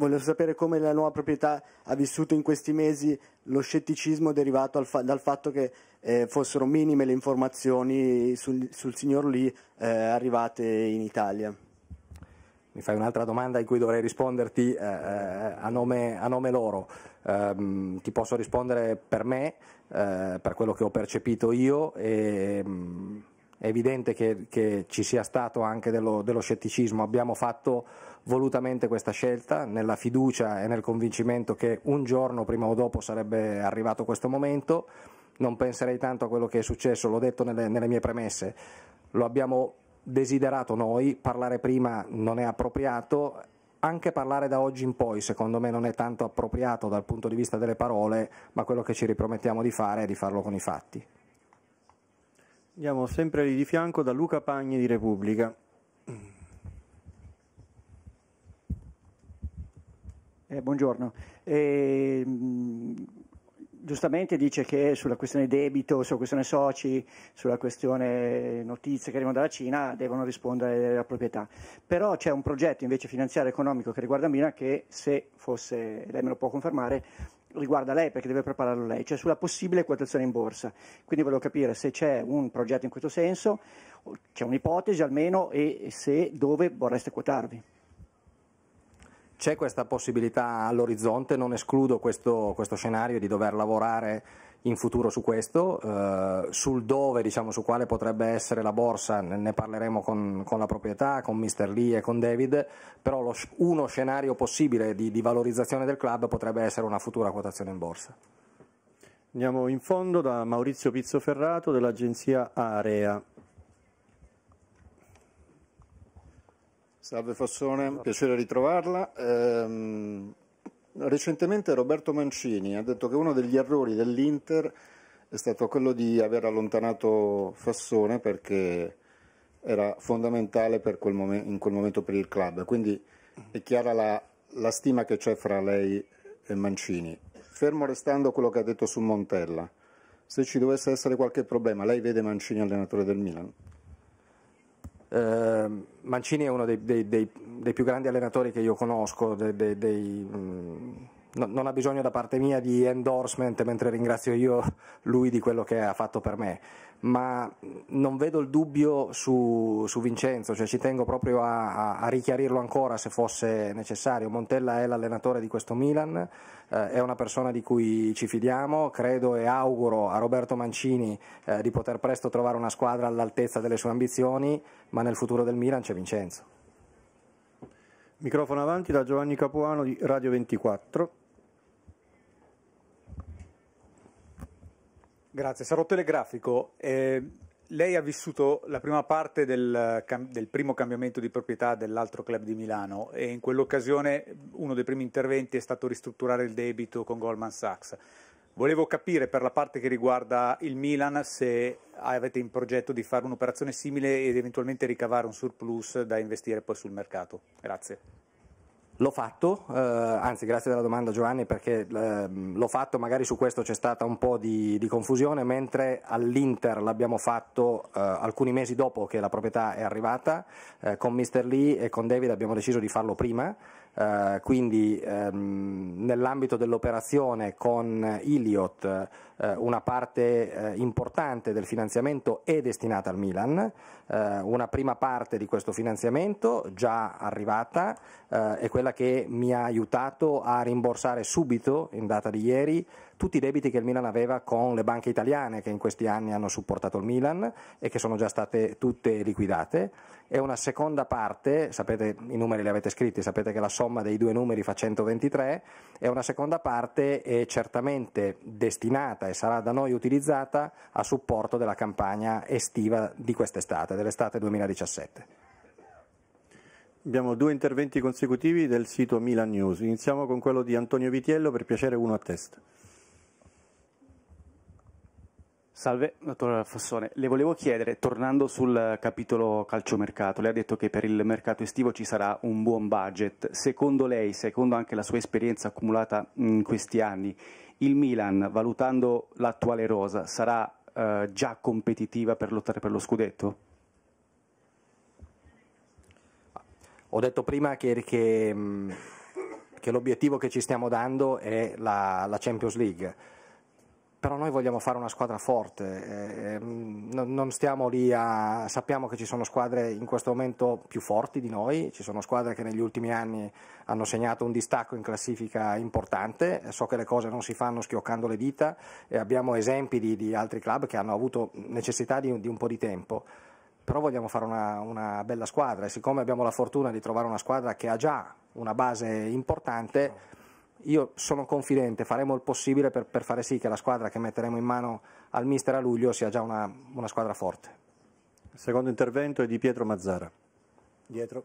Volevo sapere come la nuova proprietà ha vissuto in questi mesi lo scetticismo derivato fa dal fatto che eh, fossero minime le informazioni sul, sul signor Lee eh, arrivate in Italia. Mi fai un'altra domanda in cui dovrei risponderti eh, eh a, nome, a, nome, loro. Ehm, ti posso rispondere per me, eh, per quello che ho percepito io. E, ehm, è evidente che, che ci sia stato anche dello, dello scetticismo, abbiamo fatto volutamente questa scelta nella fiducia e nel convincimento che un giorno prima o dopo sarebbe arrivato questo momento, non penserei tanto a quello che è successo, l'ho detto nelle, nelle mie premesse, lo abbiamo desiderato noi, parlare prima non è appropriato, anche parlare da oggi in poi secondo me non è tanto appropriato dal punto di vista delle parole, ma quello che ci ripromettiamo di fare è di farlo con i fatti. Andiamo sempre lì di fianco da Luca Pagni di Repubblica. Eh, buongiorno. Eh, giustamente dice che sulla questione debito, sulla questione soci, sulla questione notizie che arrivano dalla Cina devono rispondere la proprietà. Però c'è un progetto invece finanziario e economico che riguarda Mina che se fosse, lei me lo può confermare, riguarda lei perché deve prepararlo lei, cioè sulla possibile quotazione in borsa. Quindi volevo capire se c'è un progetto in questo senso, c'è un'ipotesi almeno e se dove vorreste quotarvi. C'è questa possibilità all'orizzonte, non escludo questo, questo scenario di dover lavorare in futuro su questo, eh, sul dove, diciamo, su quale potrebbe essere la borsa, ne parleremo con, con la proprietà, con Mr. Lee e con David, però lo, uno scenario possibile di, di valorizzazione del club potrebbe essere una futura quotazione in borsa. Andiamo in fondo da Maurizio Pizzoferrato dell'agenzia Area. Salve Fossone, piacere ritrovarla. Ehm, Recentemente Roberto Mancini ha detto che uno degli errori dell'Inter è stato quello di aver allontanato Fassone perché era fondamentale quel momen- in quel momento per il club. Quindi è chiara la, la stima che c'è fra lei e Mancini. Fermo restando quello che ha detto su Montella, se ci dovesse essere qualche problema, lei vede Mancini allenatore del Milan? Ehm, Mancini è uno dei, dei, dei, dei, più grandi allenatori che io conosco, dei, mh, mm, no, non ha bisogno da parte mia di endorsement, mentre ringrazio io lui di quello che ha fatto per me, ma non vedo il dubbio su, su Vincenzo, cioè ci tengo proprio a, a, a, richiarirlo ancora se fosse necessario. Montella è l'allenatore di questo Milan, eh, è una persona di cui ci fidiamo, credo e auguro a Roberto Mancini eh, di poter presto trovare una squadra all'altezza delle sue ambizioni, ma nel futuro del Milan c'è Vincenzo. Microfono avanti da Giovanni Capuano di Radio 24. Grazie, sarò telegrafico. Eh, lei ha vissuto la prima parte del, del, primo cambiamento di proprietà dell'altro club di Milano e in quell'occasione uno dei primi interventi è stato ristrutturare il debito con Goldman Sachs. Volevo capire per la parte che riguarda il Milan se avete in progetto di fare un'operazione simile ed eventualmente ricavare un surplus da investire poi sul mercato. Grazie. L'ho fatto, eh, anzi grazie della domanda Giovanni perché eh, l'ho fatto, magari su questo c'è stata un po' di, di confusione, mentre all'Inter l'abbiamo fatto eh, alcuni mesi dopo che la proprietà è arrivata, eh, con Mr. Lee e con David abbiamo deciso di farlo prima eh, quindi um, nell'ambito dell'operazione con Iliot uh, una parte uh, importante del finanziamento è destinata al Milan, una prima parte di questo finanziamento già arrivata è quella che mi ha aiutato a rimborsare subito in data di ieri tutti i debiti che il Milan aveva con le banche italiane che in questi anni hanno supportato il Milan e che sono già state tutte liquidate e una seconda parte, sapete i numeri li avete scritti, sapete che la somma dei due numeri fa 123, e una seconda parte è certamente destinata e sarà da noi utilizzata a supporto della campagna estiva di quest'estate, dell'estate 2017. Abbiamo due interventi consecutivi del sito Milan News, iniziamo con quello di Antonio Vitiello per piacere uno a testa. Salve, dottor Fassone. Le volevo chiedere, tornando sul capitolo calciomercato, lei ha detto che per il mercato estivo ci sarà un buon budget. Secondo lei, secondo anche la sua esperienza accumulata in questi anni, il Milan, valutando l'attuale rosa, sarà eh, già competitiva per lottare per lo scudetto? Ho detto prima che, che, che l'obiettivo che ci stiamo dando è la, la Champions League però noi vogliamo fare una squadra forte, eh, eh non stiamo lì a... sappiamo che ci sono squadre in questo momento più forti di noi, ci sono squadre che negli ultimi anni hanno segnato un distacco in classifica importante, so che le cose non si fanno schioccando le dita e abbiamo esempi di, di altri club che hanno avuto necessità di, di un po' di tempo però vogliamo fare una, una, bella squadra e siccome abbiamo la fortuna di trovare una squadra che ha già una base importante io sono confidente, faremo il possibile per, per, fare sì che la squadra che metteremo in mano al mister a luglio sia già una, una squadra forte. Il secondo intervento è di Pietro Mazzara. Dietro.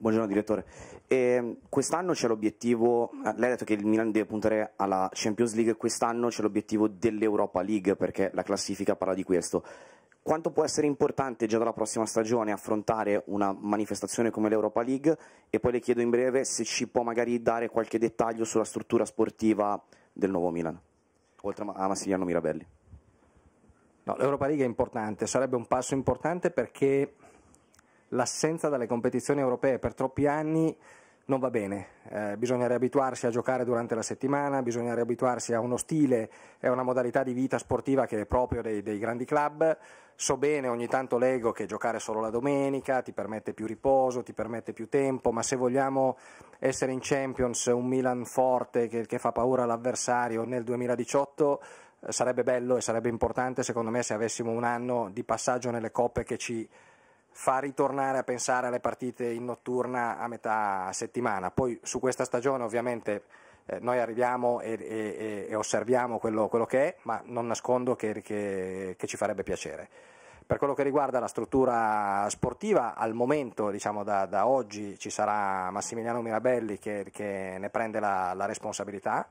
Buongiorno direttore. Eh, quest'anno c'è l'obiettivo, eh, lei ha detto che il Milan deve puntare alla Champions League, quest'anno c'è l'obiettivo dell'Europa League perché la classifica parla di questo. Quanto può essere importante già dalla prossima stagione affrontare una manifestazione come l'Europa League? E poi le chiedo in breve se ci può magari dare qualche dettaglio sulla struttura sportiva del nuovo Milan, oltre a Massimiliano Mirabelli. No, L'Europa League è importante, sarebbe un passo importante perché l'assenza dalle competizioni europee per troppi anni non va bene, eh, bisogna riabituarsi a giocare durante la settimana, bisogna riabituarsi a uno stile e a una modalità di vita sportiva che è proprio dei, dei, grandi club. So bene, ogni tanto leggo che giocare solo la domenica ti permette più riposo, ti permette più tempo, ma se vogliamo essere in Champions un Milan forte che, che fa paura all'avversario nel 2018 eh, sarebbe bello e sarebbe importante secondo me se avessimo un anno di passaggio nelle coppe che ci fa ritornare a pensare alle partite in notturna a metà settimana. Poi su questa stagione ovviamente eh, noi arriviamo e, e, e osserviamo quello, quello, che è, ma non nascondo che, che, che, ci farebbe piacere. Per quello che riguarda la struttura sportiva, al momento, diciamo da, da oggi, ci sarà Massimiliano Mirabelli che, che ne prende la, la responsabilità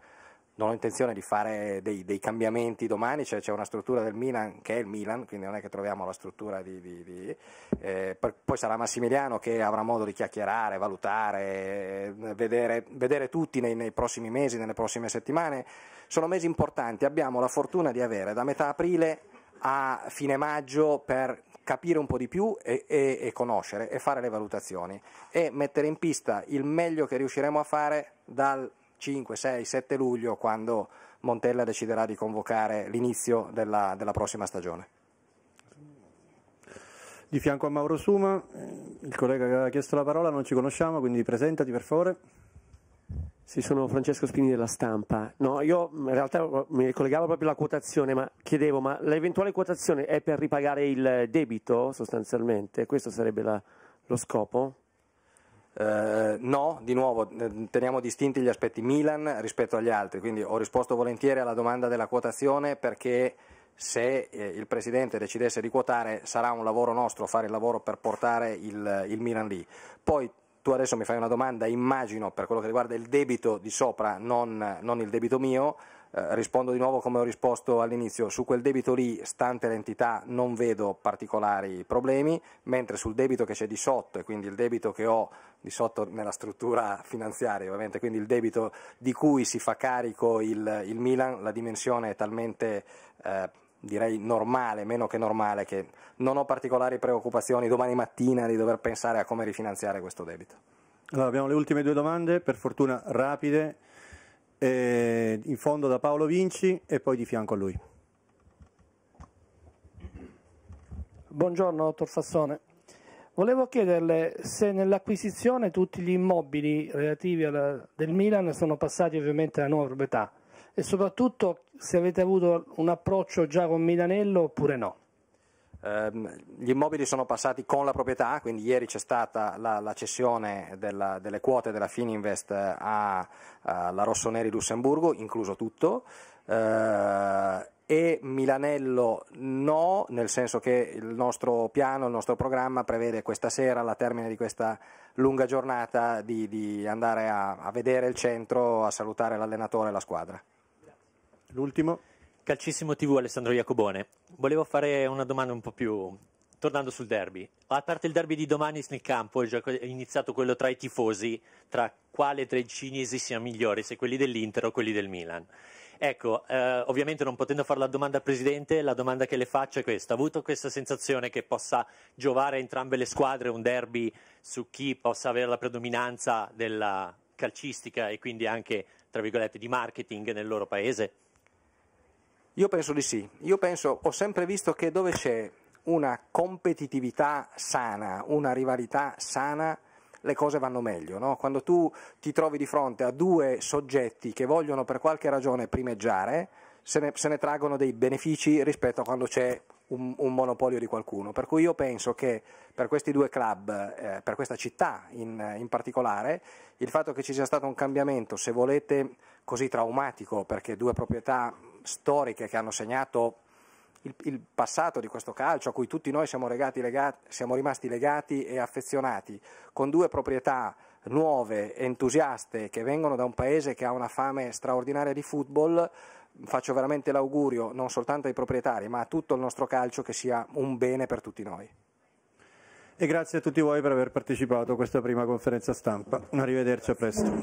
non ho intenzione di fare dei, dei cambiamenti domani, cioè c'è una struttura del Milan che è il Milan, quindi non è che troviamo la struttura di... di, di eh, poi sarà Massimiliano che avrà modo di chiacchierare, valutare, eh, vedere, vedere tutti nei, nei, prossimi mesi, nelle prossime settimane. Sono mesi importanti, abbiamo la fortuna di avere da metà aprile a fine maggio per capire un po' di più e, e, e conoscere e fare le valutazioni e mettere in pista il meglio che riusciremo a fare dal 5, 6, 7 luglio quando Montella deciderà di convocare l'inizio della, della prossima stagione. Di fianco a Mauro Suma, il collega che aveva chiesto la parola, non ci conosciamo, quindi presentati per favore. Sì, sono Francesco Spini della Stampa. No, io in realtà mi collegavo proprio alla quotazione, ma chiedevo, ma l'eventuale quotazione è per ripagare il debito sostanzialmente? Questo sarebbe la, lo scopo? Eh, no, di nuovo eh, teniamo distinti gli aspetti Milan rispetto agli altri, quindi ho risposto volentieri alla domanda della quotazione perché se eh, il Presidente decidesse di quotare sarà un lavoro nostro fare il lavoro per portare il, il Milan lì. Poi tu adesso mi fai una domanda, immagino per quello che riguarda il debito di sopra, non, non il debito mio, eh, rispondo di nuovo come ho risposto all'inizio, su quel debito lì, stante l'entità, non vedo particolari problemi, mentre sul debito che c'è di sotto e quindi il debito che ho di sotto nella struttura finanziaria ovviamente, quindi il debito di cui si fa carico il, il Milan, la dimensione è talmente eh, direi normale, meno che normale, che non ho particolari preoccupazioni domani mattina di dover pensare a come rifinanziare questo debito. Allora, abbiamo le ultime due domande, per fortuna rapide, eh, in fondo da Paolo Vinci e poi di fianco a lui. Buongiorno, dottor Fassone. Volevo chiederle se nell'acquisizione tutti gli immobili relativi alla, del Milan sono passati ovviamente alla nuova proprietà e soprattutto se avete avuto un approccio già con Milanello oppure no. Eh, gli immobili sono passati con la proprietà, quindi ieri c'è stata la, la cessione della, delle quote della Fininvest alla Rossoneri Lussemburgo, incluso tutto eh, e Milanello no, nel senso che il nostro piano, il nostro programma prevede questa sera, alla termine di questa lunga giornata, di, di andare a, a, vedere il centro, a salutare l'allenatore e la squadra. L'ultimo. Calcissimo TV Alessandro Iacobone, volevo fare una domanda un po' più tornando sul derby, a parte il derby di domani nel campo, è già iniziato quello tra i tifosi, tra quale tra i cinesi sia migliore, se quelli dell'Inter o quelli del Milan. Ecco, eh, ovviamente non potendo fare la domanda al Presidente, la domanda che le faccio è questa. Ha avuto questa sensazione che possa giovare a entrambe le squadre un derby su chi possa avere la predominanza della calcistica e quindi anche, tra virgolette, di marketing nel loro paese? Io penso di sì. Io penso, ho sempre visto che dove c'è una competitività sana, una rivalità sana, le cose vanno meglio. No? Quando tu ti trovi di fronte a due soggetti che vogliono per qualche ragione primeggiare, se ne, se ne traggono dei benefici rispetto a quando c'è un, un, monopolio di qualcuno. Per cui io penso che per questi due club, eh, per questa città in, in, particolare, il fatto che ci sia stato un cambiamento, se volete, così traumatico, perché due proprietà storiche che hanno segnato il, il, passato di questo calcio a cui tutti noi siamo, legati, legati, siamo rimasti legati e affezionati, con due proprietà nuove, entusiaste, che vengono da un paese che ha una fame straordinaria di football, faccio veramente l'augurio non soltanto ai proprietari, ma a tutto il nostro calcio che sia un bene per tutti noi. E grazie a tutti voi per aver partecipato a questa prima conferenza stampa. Arrivederci a presto.